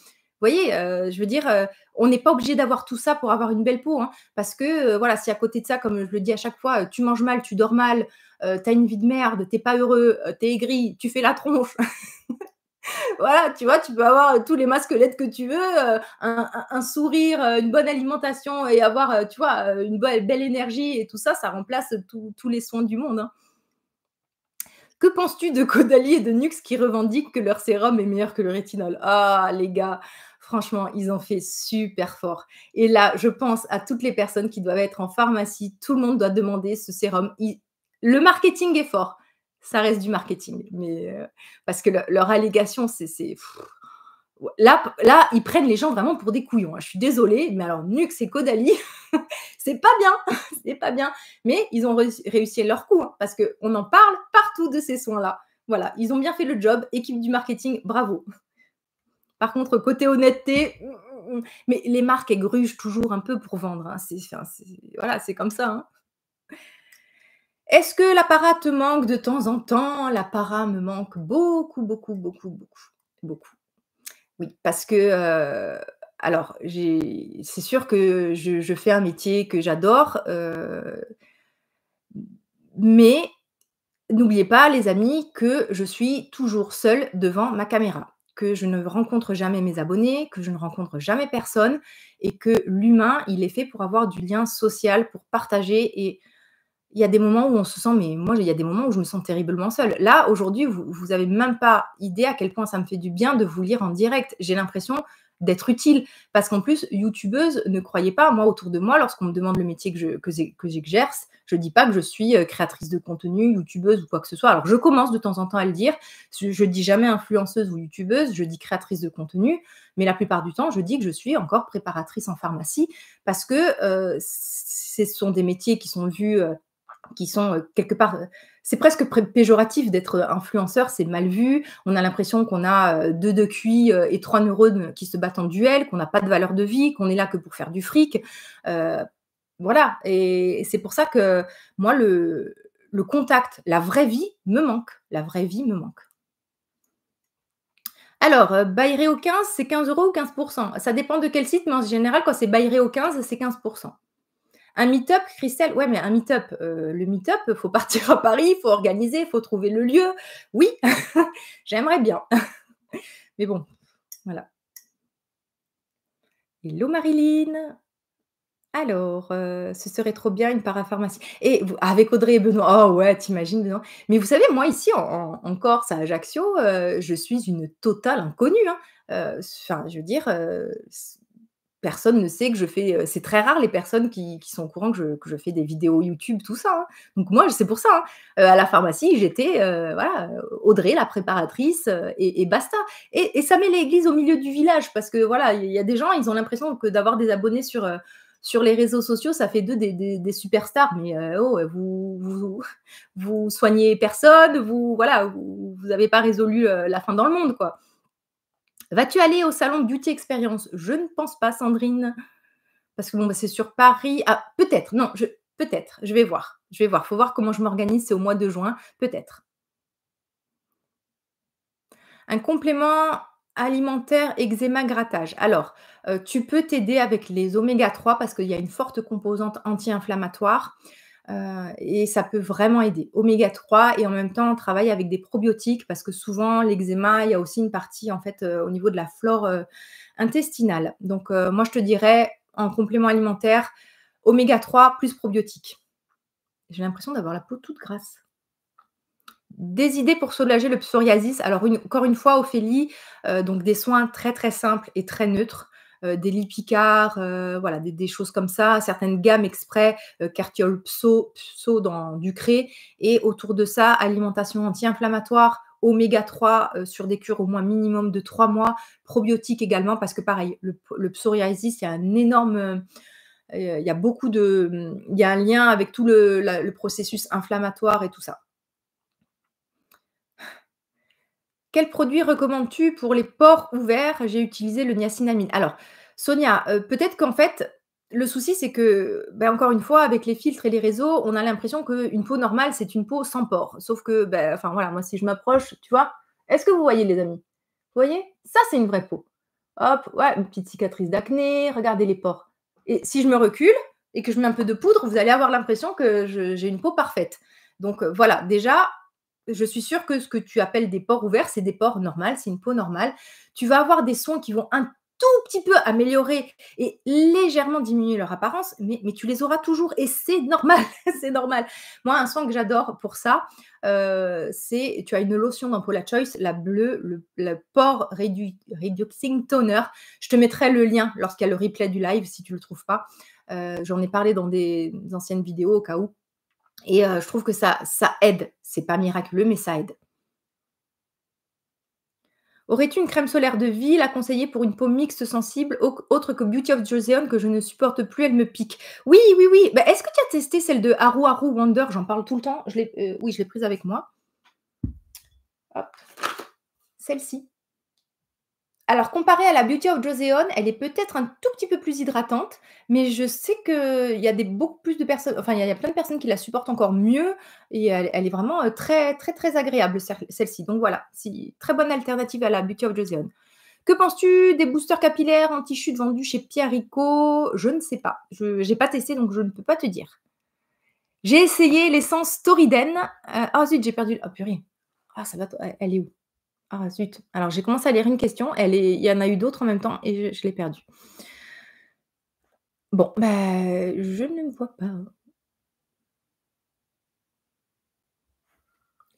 voyez, euh, je veux dire, euh, on n'est pas obligé d'avoir tout ça pour avoir une belle peau. Hein, parce que, euh, voilà, si à côté de ça, comme je le dis à chaque fois, tu manges mal, tu dors mal, tu as une vie de merde, t'es pas heureux, tu es aigri, tu fais la tronche. voilà, tu vois, tu peux avoir tous les masquelettes que tu veux, un, sourire, une bonne alimentation et avoir, tu vois, une belle, énergie et tout ça, ça remplace tous les soins du monde. Hein. Que penses-tu de Caudalie et de Nux qui revendiquent que leur sérum est meilleur que le rétinol Ah, les gars, Franchement, ils ont fait super fort. Et là, je pense à toutes les personnes qui doivent être en pharmacie. Tout le monde doit demander ce sérum. Le marketing est fort. Ça reste du marketing. Mais euh, parce que leur allégation, c'est. Là, là, ils prennent les gens vraiment pour des couillons. Hein. Je suis désolée, mais alors Nux et Caudalie, c'est pas bien, c'est pas bien. Mais ils ont réussi leur coup hein, parce qu'on en parle partout de ces soins-là. Voilà, ils ont bien fait le job. Équipe du marketing, bravo. Par contre, côté honnêteté, mm, mm, mm. mais les marques, elles grugent toujours un peu pour vendre. Hein. voilà, c'est comme ça. Hein. Est-ce que l'apparat te manque de temps en temps L'apparat me manque beaucoup, beaucoup, beaucoup, beaucoup, beaucoup. Oui, parce que, euh, alors, c'est sûr que je, fais un métier que j'adore, euh, mais n'oubliez pas, les amis, que je suis toujours seule devant ma caméra que je ne rencontre jamais mes abonnés, que je ne rencontre jamais personne et que l'humain, il est fait pour avoir du lien social, pour partager et il y a des moments où on se sent, mais moi, il y a des moments où je me sens terriblement seule. Là, aujourd'hui, vous n'avez même pas idée à quel point ça me fait du bien de vous lire en direct. J'ai l'impression d'être utile. Parce qu'en plus, youtubeuse, ne croyez pas, moi autour de moi, lorsqu'on me demande le métier que j'exerce, je ne dis pas que je suis euh, créatrice de contenu, youtubeuse ou quoi que ce soit. Alors je commence de temps en temps à le dire. Je, ne dis jamais influenceuse ou youtubeuse, je dis créatrice de contenu, mais la plupart du temps, je dis que je suis encore préparatrice en pharmacie parce que euh, ce sont des métiers qui sont vus. Euh, qui sont quelque part c'est presque péjoratif d'être influenceur, c'est mal vu. On a l'impression qu'on a euh, deux de cuit euh, et trois neurones qui se battent en duel, qu'on n'a pas de valeur de vie, qu'on est là que pour faire du fric. Euh, voilà. Et c'est pour ça que moi, le, contact, la vraie vie me manque. La vraie vie me manque. Alors, bailler au 15, c'est 15 euros ou 15 Ça dépend de quel site, mais en général, quand c'est bailler au 15, c'est 15 un meet-up, Christelle, ouais, mais un meet-up, euh, le meet-up, il faut partir à Paris, il faut organiser, il faut trouver le lieu. Oui, j'aimerais bien. mais bon, voilà. Hello Marilyn. Alors, euh, ce serait trop bien une parapharmacie. Et avec Audrey et Benoît, oh ouais, t'imagines Benoît. Mais vous savez, moi ici en, Corse, à Ajaccio, euh, je suis une totale inconnue. Hein. Enfin, je veux dire, personne ne sait que je fais. Euh, c'est très rare les personnes qui, sont au courant que je, fais des vidéos YouTube, tout ça. Hein. Donc moi, c'est pour ça. Hein. Euh, à la pharmacie, j'étais euh, voilà, Audrey, la préparatrice, et, basta. Et, ça met l'église au milieu du village parce que voilà, il y a des gens, ils ont l'impression que d'avoir des abonnés sur. les réseaux sociaux, ça fait d'eux des, superstars, mais oh, vous, soignez personne, vous voilà, vous n'avez pas résolu la fin dans le monde, quoi. Vas-tu aller au salon Beauty Experience Je ne pense pas, Sandrine. Parce que bon, bah, c'est sur Paris. Ah, peut-être, non, peut-être, je vais voir. Je vais voir. faut voir comment je m'organise. C'est au mois de juin, peut-être. Un complément alimentaire eczéma grattage. Alors, euh, tu peux t'aider avec les oméga 3 parce qu'il y a une forte composante anti-inflammatoire. Euh, et ça peut vraiment aider. Oméga 3 et en même temps on travaille avec des probiotiques parce que souvent l'eczéma, il y a aussi une partie en fait euh, au niveau de la flore euh, intestinale. Donc moi je te dirais en complément alimentaire, oméga 3 plus probiotiques. J'ai l'impression d'avoir la peau toute grasse. Des idées pour soulager le psoriasis. Alors encore une fois, Ophélie, donc des soins très très simples et très neutres. Euh, des lipicards euh, voilà, des, choses comme ça, certaines gammes exprès, euh, cartioles pso, pso dans cré et autour de ça, alimentation anti-inflammatoire, oméga 3 sur des cures au moins minimum de 3 mois, probiotiques également, parce que pareil, le, psoriasis, il y a un énorme... il y a beaucoup de... Il y a un lien avec tout le, le processus inflammatoire et tout ça. Quel produit recommandes-tu pour les pores ouverts J'ai utilisé le niacinamide. Alors, Sonia, euh, peut-être qu'en fait, le souci, c'est que, ben, encore une fois, avec les filtres et les réseaux, on a l'impression qu'une peau normale, c'est une peau sans pores. Sauf que, ben, enfin voilà, moi, si je m'approche, tu vois, est-ce que vous voyez, les amis Vous voyez Ça, c'est une vraie peau. Hop, ouais, une petite cicatrice d'acné, regardez les pores. Et si je me recule et que je mets un peu de poudre, vous allez avoir l'impression que j'ai une peau parfaite. Donc euh, voilà, déjà, je suis sûre que ce que tu appelles des pores ouverts, c'est des pores normales, c'est une peau normale. Tu vas avoir des soins qui vont un tout petit peu améliorer et légèrement diminuer leur apparence, mais, tu les auras toujours et c'est normal, c'est normal. Moi, un soin que j'adore pour ça, euh, c'est tu as une lotion dans Paula Choice, la bleue, le, le pore reducing toner. Je te mettrai le lien lorsqu'il y a le replay du live si tu ne le trouves pas. Euh, j'en ai parlé dans des anciennes vidéos au cas où. Et je trouve que ça, ça aide. C'est pas miraculeux, mais ça aide. Aurais-tu une crème solaire de ville à conseiller pour une peau mixte sensible autre que Beauty of Joseon que je ne supporte plus, elle me pique Oui, oui, oui. Bah, est-ce que tu as testé celle de Haru Haru Wonder J'en parle tout le temps. Je oui, je l'ai prise avec moi. Hop. Celle-ci. Alors, comparée à la Beauty of Joseon, elle est peut-être un tout petit peu plus hydratante, mais je sais qu'il y a des, beaucoup plus de personnes, enfin, il y, a plein de personnes qui la supportent encore mieux et elle, est vraiment euh, très, très, très agréable, celle-ci. Donc voilà, si, très bonne alternative à la Beauty of Joseon. Que penses-tu des boosters capillaires anti-chute vendus chez Pierre Je ne sais pas. Je n'ai pas testé, donc je ne peux pas te dire. J'ai essayé l'essence Toriden. oh, zut, j'ai perdu. Oh purée. Ah, ça va. Elle est où ah zut. Alors j'ai commencé à lire une question, il y en a eu d'autres en même temps et je, l'ai perdue. Bon, ben, je ne vois pas.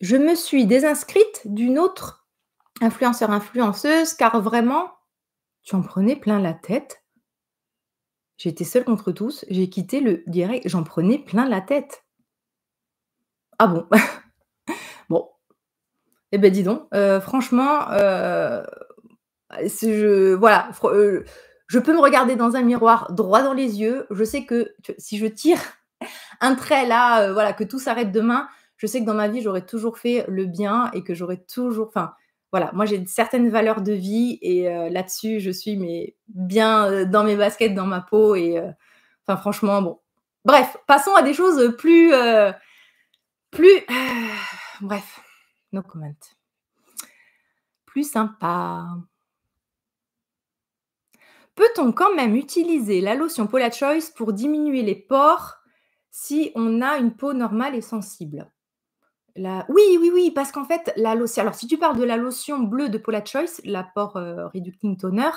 Je me suis désinscrite d'une autre influenceur-influenceuse car vraiment, tu en prenais plein la tête. J'étais seule contre tous, j'ai quitté le direct, j'en prenais plein la tête. Ah bon Eh ben dis donc, euh, franchement, euh, je, euh, je peux me regarder dans un miroir droit dans les yeux. Je sais que si je tire un trait là, voilà, que tout s'arrête demain, je sais que dans ma vie, j'aurais toujours fait le bien et que j'aurais toujours, enfin, voilà, moi j'ai certaines valeurs de vie et là-dessus, je suis mais bien dans mes baskets, dans ma peau et, enfin, franchement, bon. Bref, passons à des choses plus, plus, bref. No comment. Plus sympa. Peut-on quand même utiliser la lotion Pola Choice pour diminuer les pores si on a une peau normale et sensible la... Oui, oui, oui, parce qu'en fait, la lotion. Alors, si tu parles de la lotion bleue de Polar Choice, la Pore euh, Reducting Toner,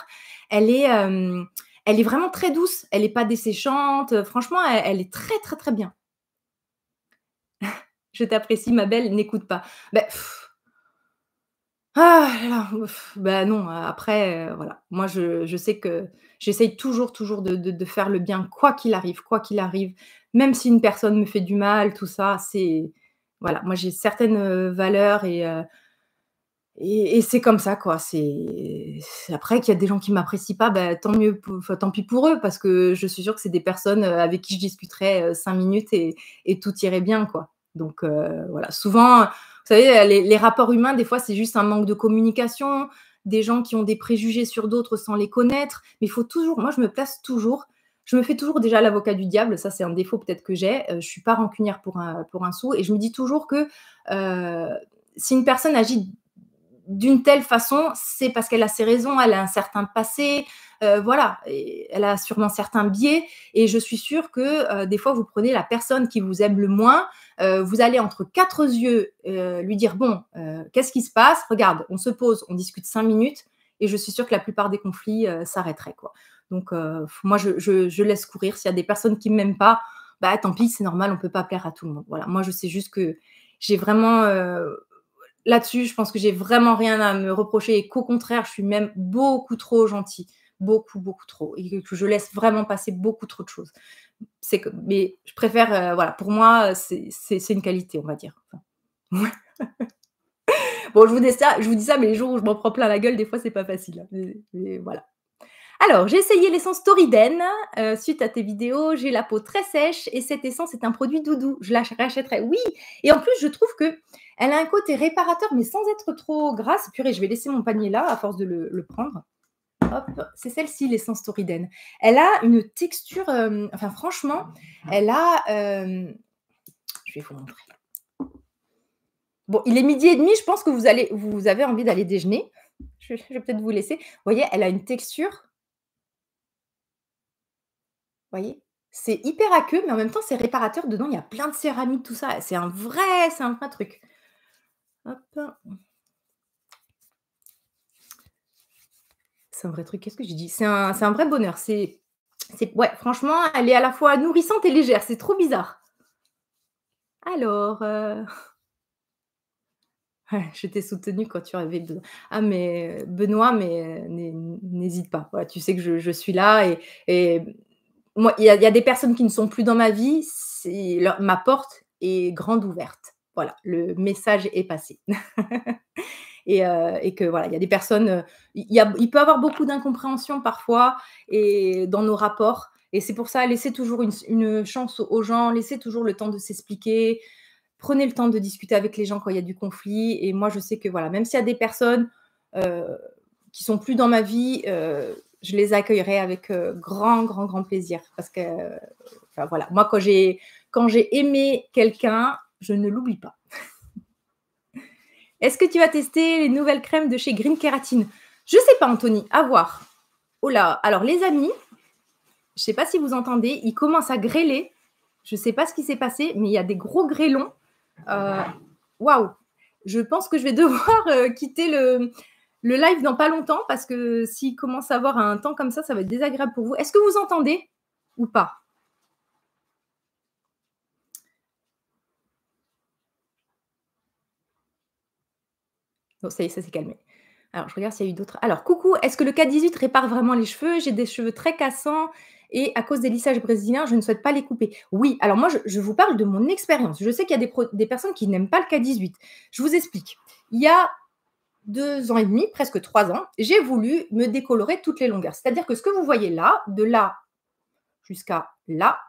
elle est, euh, elle est vraiment très douce. Elle n'est pas desséchante. Franchement, elle, est très, très, très bien. Je t'apprécie, ma belle, n'écoute pas. Ben, ah, ben non, après, euh, voilà. Moi, je, sais que j'essaye toujours, toujours de, faire le bien, quoi qu'il arrive, quoi qu'il arrive. Même si une personne me fait du mal, tout ça, c'est. Voilà, moi, j'ai certaines euh, valeurs euh, et. et, c'est comme ça, quoi. C'est après qu'il y a des gens qui m'apprécient pas, ben tant mieux, tant pis pour eux, parce que je suis sûre que c'est des personnes avec qui je discuterai cinq minutes et, et tout irait bien, quoi. Donc euh, voilà, souvent, vous savez, les, rapports humains, des fois, c'est juste un manque de communication, des gens qui ont des préjugés sur d'autres sans les connaître. Mais il faut toujours, moi, je me place toujours, je me fais toujours déjà l'avocat du diable. Ça, c'est un défaut peut-être que j'ai. je euh, je suis pas rancunière pour un, pour un sou. Et je me dis toujours que euh, si une personne agit d'une telle façon, c'est parce qu'elle a ses raisons, elle a un certain passé, euh, voilà, elle a sûrement certains biais et je suis sûre que euh, des fois vous prenez la personne qui vous aime le moins, euh, vous allez entre quatre yeux lui dire bon, qu'est-ce qui se passe Regarde, on se pose, on discute cinq minutes et je suis sûre que la plupart des conflits s'arrêteraient quoi. Donc moi je, laisse courir. S'il y a des personnes qui m'aiment pas, bah, tant pis, c'est normal, on ne peut pas plaire à tout le monde. Voilà, moi je sais juste que j'ai vraiment là-dessus, je pense que j'ai vraiment rien à me reprocher et qu'au contraire, je suis même beaucoup trop gentille beaucoup, beaucoup trop et que je laisse vraiment passer beaucoup trop de choses. C'est que, mais je préfère, euh, voilà, pour moi, euh, c'est, une qualité, on va dire. bon, je vous dis ça, je vous dis ça, mais les jours où je m'en prends plein la gueule, des fois, c'est pas facile. voilà. Alors, j'ai essayé l'essence Toriden. Euh, suite à tes vidéos, j'ai la peau très sèche et cette essence est un produit doudou. Je la rachèterai. Oui, et en plus, je trouve que elle a un côté réparateur, mais sans être trop grasse. Purée, je vais laisser mon panier là à force de le prendre c'est celle-ci, l'essence Torriden. Elle a une texture, euh, enfin franchement, elle a... Euh, je vais vous montrer. Bon, il est midi et demi, je pense que vous, allez, vous avez envie d'aller déjeuner. Je, vais peut-être vous laisser. Vous voyez, elle a une texture. Vous voyez C'est hyper aqueux, mais en même temps, c'est réparateur. Dedans, il y a plein de céramique, tout ça. C'est un vrai, c'est un truc. Hop. C'est un vrai truc. Qu'est-ce que j'ai dit C'est un, un, vrai bonheur. C'est, ouais, franchement, elle est à la fois nourrissante et légère. C'est trop bizarre. Alors, euh, je t'ai soutenue quand tu avais De... Ah, mais Benoît, mais euh, n'hésite pas. tu sais que je, suis là et, et moi, il y, a des personnes qui ne sont plus dans ma vie. ma porte est grande ouverte. Voilà, le message est passé. Euh, et, que voilà, il y a des personnes, euh, il, peut y avoir beaucoup d'incompréhension parfois et dans nos rapports. Et c'est pour ça, laissez toujours une, chance aux gens, laissez toujours le temps de s'expliquer, prenez le temps de discuter avec les gens quand il y a du conflit. Et moi, je sais que voilà, même s'il y a des personnes euh, qui sont plus dans ma vie, euh, je les accueillerai avec grand, grand, grand plaisir. Parce que, voilà, moi, quand j'ai, quand j'ai aimé quelqu'un, je ne l'oublie pas. Est-ce que tu vas tester les nouvelles crèmes de chez Green Keratine Je sais pas, Anthony, à voir. Oh là, alors les amis, je sais pas si vous entendez, il commence à grêler. Je sais pas ce qui s'est passé, mais il y a des gros grêlons. Euh, waouh Je pense que je vais devoir euh, quitter le, le live dans pas longtemps parce que s'il commence à avoir un temps comme ça, ça va être désagréable pour vous. Est-ce que vous entendez ou pas ça y est, ça s'est calmé. Alors, je regarde s'il y a eu d'autres. Alors, coucou, est-ce que le K18 répare vraiment les cheveux J'ai des cheveux très cassants et à cause des lissages brésiliens, je ne souhaite pas les couper. Oui, alors moi, je, vous parle de mon expérience. Je sais qu'il y a des, personnes qui n'aiment pas le K18. Je vous explique. Il y a deux ans et demi, presque trois ans, j'ai voulu me décolorer toutes les longueurs. C'est-à-dire que ce que vous voyez là, de là jusqu'à là,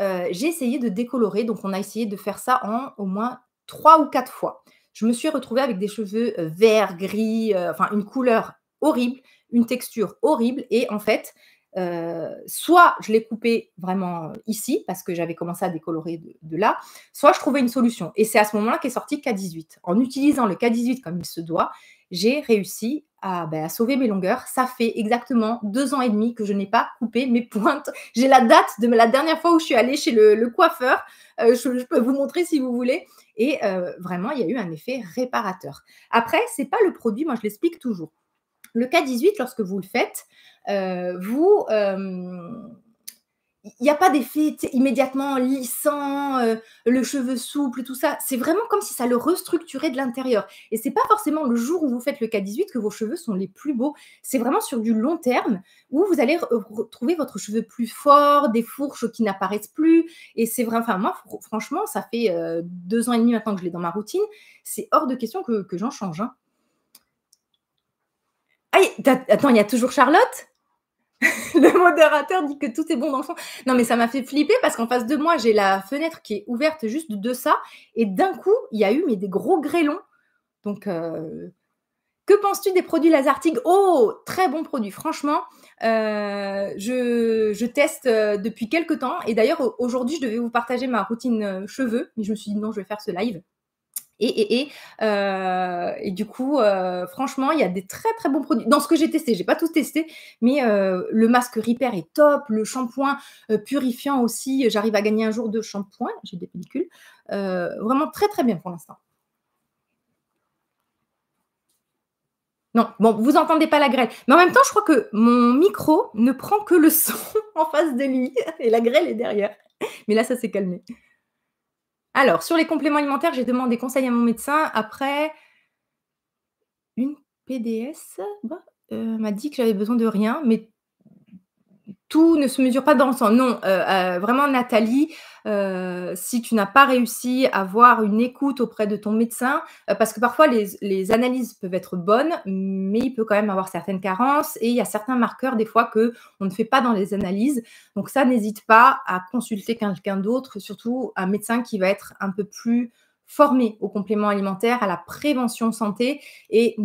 euh, j'ai essayé de décolorer. Donc, on a essayé de faire ça en au moins trois ou quatre fois je me suis retrouvée avec des cheveux euh, verts, gris, euh, enfin une couleur horrible, une texture horrible. Et en fait, euh, soit je l'ai coupé vraiment ici, parce que j'avais commencé à décolorer de, de, là, soit je trouvais une solution. Et c'est à ce moment-là qu'est sorti K18. En utilisant le K18 comme il se doit, j'ai réussi ben, à, sauver mes longueurs. Ça fait exactement deux ans et demi que je n'ai pas coupé mes pointes. J'ai la date de la dernière fois où je suis allée chez le, coiffeur. Euh, je, peux vous montrer si vous voulez. Et euh, vraiment, il y a eu un effet réparateur. Après, ce n'est pas le produit. Moi, je l'explique toujours. Le K18, lorsque vous le faites, euh, vous il n'y a pas d'effet immédiatement lissant, euh, le cheveu souple, tout ça. C'est vraiment comme si ça le restructurait de l'intérieur. Et c'est pas forcément le jour où vous faites le K18 que vos cheveux sont les plus beaux. C'est vraiment sur du long terme où vous allez retrouver votre cheveu plus fort, des fourches qui n'apparaissent plus. Et c'est vrai. enfin moi, franchement, ça fait euh, deux ans et demi maintenant que je l'ai dans ma routine. C'est hors de question que, j'en change. Hein. attends, il y a toujours Charlotte le modérateur dit que tout est bon dans le Non, mais ça m'a fait flipper parce qu'en face de moi, j'ai la fenêtre qui est ouverte juste de ça. Et d'un coup, il y a eu mais, des gros grêlons. Donc, euh, que penses-tu des produits Lazartig Oh, très bon produit. Franchement, euh, je, je, teste euh, depuis quelques temps. Et d'ailleurs, aujourd'hui, je devais vous partager ma routine cheveux. Mais je me suis dit non, je vais faire ce live. Euh, et, du coup, euh, franchement, il y a des très très bons produits. Dans ce que j'ai testé, j'ai pas tout testé, mais euh, le masque Repair est top, le shampoing purifiant aussi. J'arrive à gagner un jour de shampoing, j'ai des pellicules. vraiment très très bien pour l'instant. Non, bon, vous entendez pas la grêle. Mais en même temps, je crois que mon micro ne prend que le son en face de lui et la grêle est derrière. Mais là, ça s'est calmé. Alors, sur les compléments alimentaires, j'ai demandé conseil à mon médecin. Après, une PDS euh, m'a dit que j'avais besoin de rien, mais tout ne se mesure pas dans le sang. Non, euh, euh, vraiment, Nathalie, euh, si tu n'as pas réussi à avoir une écoute auprès de ton médecin, parce que parfois les, analyses peuvent être bonnes, mais il peut quand même avoir certaines carences et il y a certains marqueurs des fois que on ne fait pas dans les analyses. Donc ça, n'hésite pas à consulter quelqu'un d'autre, surtout un médecin qui va être un peu plus formé aux compléments alimentaires, à la prévention santé et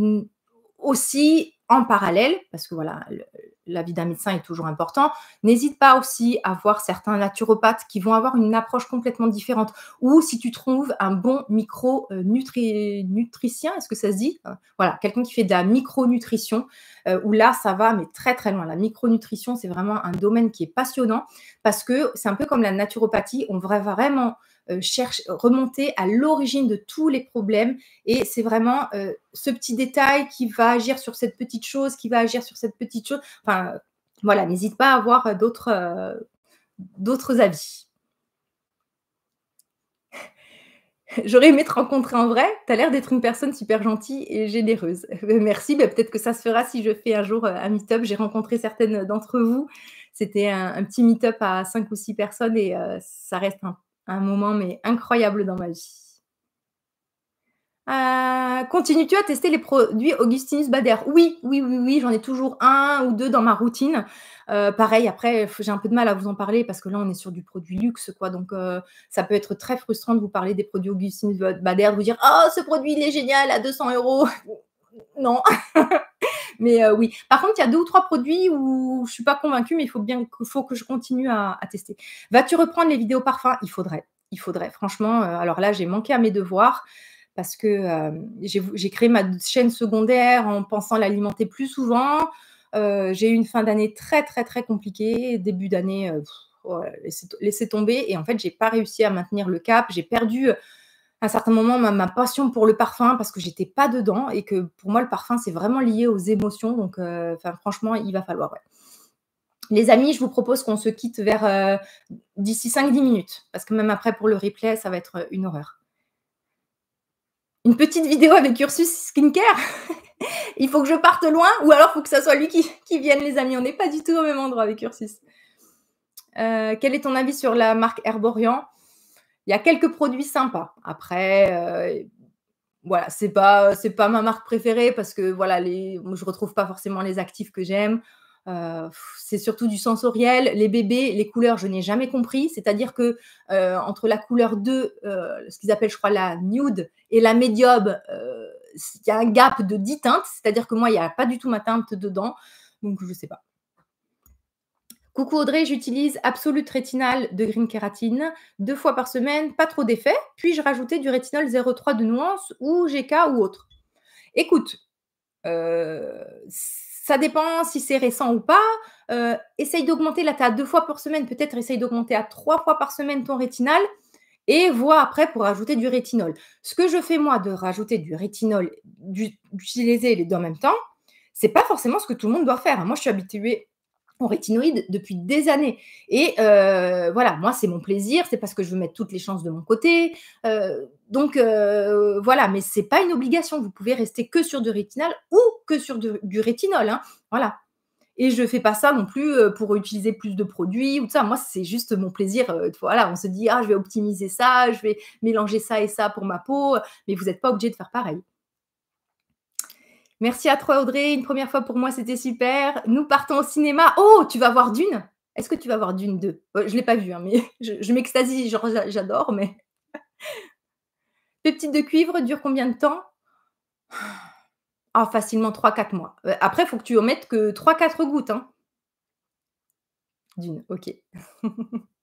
aussi en parallèle, parce que voilà, le, vie d'un médecin est toujours important. N'hésite pas aussi à voir certains naturopathes qui vont avoir une approche complètement différente. Ou si tu trouves un bon micro euh, est-ce que ça se dit Voilà, quelqu'un qui fait de la micronutrition, Ou euh, où là, ça va, mais très très loin. La micronutrition, c'est vraiment un domaine qui est passionnant parce que c'est un peu comme la naturopathie, on va vraiment euh, cherche, euh, remonter à l'origine de tous les problèmes. Et c'est vraiment euh, ce petit détail qui va agir sur cette petite chose, qui va agir sur cette petite chose. Enfin, voilà, n'hésite pas à avoir d'autres d'autres avis. J'aurais aimé te rencontrer en vrai. Tu as l'air d'être une personne super gentille et généreuse. Merci. Peut-être que ça se fera si je fais un jour un meet-up. J'ai rencontré certaines d'entre vous. C'était un, petit meet-up à 5 ou 6 personnes et ça reste un un moment mais incroyable dans ma vie. Euh, Continues-tu à tester les produits Augustinus Bader Oui, oui, oui, oui, j'en ai toujours un ou deux dans ma routine. Euh, pareil, après, j'ai un peu de mal à vous en parler parce que là, on est sur du produit luxe, quoi. Donc, euh, ça peut être très frustrant de vous parler des produits Augustinus Bader, de vous dire Oh, ce produit, il est génial à 200 euros. non. Mais euh, oui. Par contre, il y a deux ou trois produits où je suis pas convaincue, mais il faut bien faut que je continue à, tester. Vas-tu reprendre les vidéos parfums Il faudrait. Il faudrait. Franchement, euh, alors là, j'ai manqué à mes devoirs parce que euh, j'ai créé ma chaîne secondaire en pensant l'alimenter plus souvent. j'ai eu une fin d'année très très très compliquée, début d'année laisser tomber. Et en fait, j'ai pas réussi à maintenir le cap. J'ai perdu à un certain moment ma, passion pour le parfum parce que j'étais pas dedans et que pour moi le parfum c'est vraiment lié aux émotions. Donc euh, franchement, il va falloir. Les amis, je vous propose qu'on se quitte vers euh, d'ici 5-10 minutes parce que même après pour le replay, ça va être euh, une horreur. Une petite vidéo avec Ursus Skincare Il faut que je parte loin ou alors il faut que ce soit lui qui, vienne, les amis. On n'est pas du tout au même endroit avec Ursus. quel est ton avis sur la marque Herborian il y a quelques produits sympas. Après, ce euh, voilà, c'est pas c'est pas ma marque préférée parce que voilà, les, je retrouve pas forcément les actifs que j'aime. Euh, c'est surtout du sensoriel. Les bébés, les couleurs, je n'ai jamais compris. C'est-à-dire que euh, entre la couleur 2, ce qu'ils appellent, je crois, la nude et la médium, il y a un gap de 10 teintes. C'est-à-dire que moi, il n'y a pas du tout ma teinte dedans. Donc, je ne sais pas. Coucou Audrey, j'utilise Absolute Rétinal de Green Kératine deux fois par semaine, pas trop d'effet. Puis-je rajouter du rétinol 03 de nuance ou GK ou autre Écoute, euh, ça dépend si c'est récent ou pas. Euh, essaye d'augmenter, là tu as deux fois par semaine, peut-être essaye d'augmenter à trois fois par semaine ton rétinal et vois après pour rajouter du rétinol. Ce que je fais moi de rajouter du rétinol, d'utiliser les deux en même temps, c'est pas forcément ce que tout le monde doit faire. Hein. Moi, je suis habituée aux rétinoïdes depuis des années. Et euh, voilà, moi, c'est mon plaisir, c'est parce que je veux mettre toutes les chances de mon côté. Euh, donc, euh, voilà, mais c'est pas une obligation. Vous pouvez rester que sur du rétinal ou que sur du rétinol. Hein. Voilà. Et je fais pas ça non plus pour utiliser plus de produits ou tout ça. Moi, c'est juste mon plaisir. Voilà, on se dit, ah, je vais optimiser ça, je vais mélanger ça et ça pour ma peau. Mais vous n'êtes pas obligé de faire pareil. Merci à toi, Audrey. Une première fois pour moi, c'était super. Nous partons au cinéma. Oh, tu vas voir Dune Est-ce que tu vas voir Dune 2 euh, Je ne l'ai pas vu, hein, mais je, m'extase, m'extasie, j'adore, mais. Pépite de cuivre dure combien de temps Ah, facilement 3-4 mois. Euh, après, il faut que tu mettes que 3-4 gouttes. Hein. Dune, ok.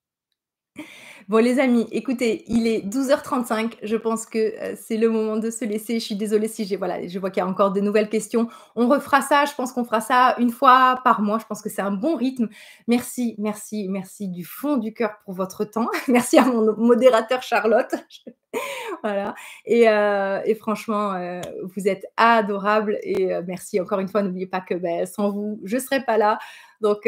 Bon les amis, écoutez, il est 12h35, je pense que euh, c'est le moment de se laisser. Je suis désolée si j'ai voilà, je vois qu'il y a encore de nouvelles questions. On refera ça, je pense qu'on fera ça une fois par mois, je pense que c'est un bon rythme. Merci, merci, merci du fond du cœur pour votre temps. merci à mon modérateur Charlotte. voilà. Et, euh, franchement, euh, vous êtes adorables et merci encore une fois, n'oubliez pas que ben, sans vous, je ne serais pas là. Donc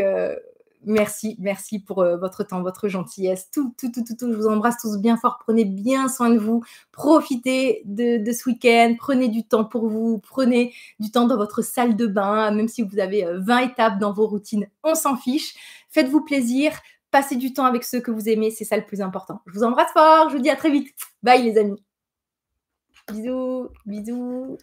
merci, merci pour euh, votre temps, votre gentillesse, tout, tout, tout, tout, tout. Je vous embrasse tous bien fort. Prenez bien soin de vous. Profitez de, de ce week-end. Prenez du temps pour vous. Prenez du temps dans votre salle de bain, même si vous avez 20 euh, étapes dans vos routines. On s'en fiche. Faites-vous plaisir. Passez du temps avec ceux que vous aimez. C'est ça le plus important. Je vous embrasse fort. Je vous dis à très vite. Bye les amis. Bisous, bisous.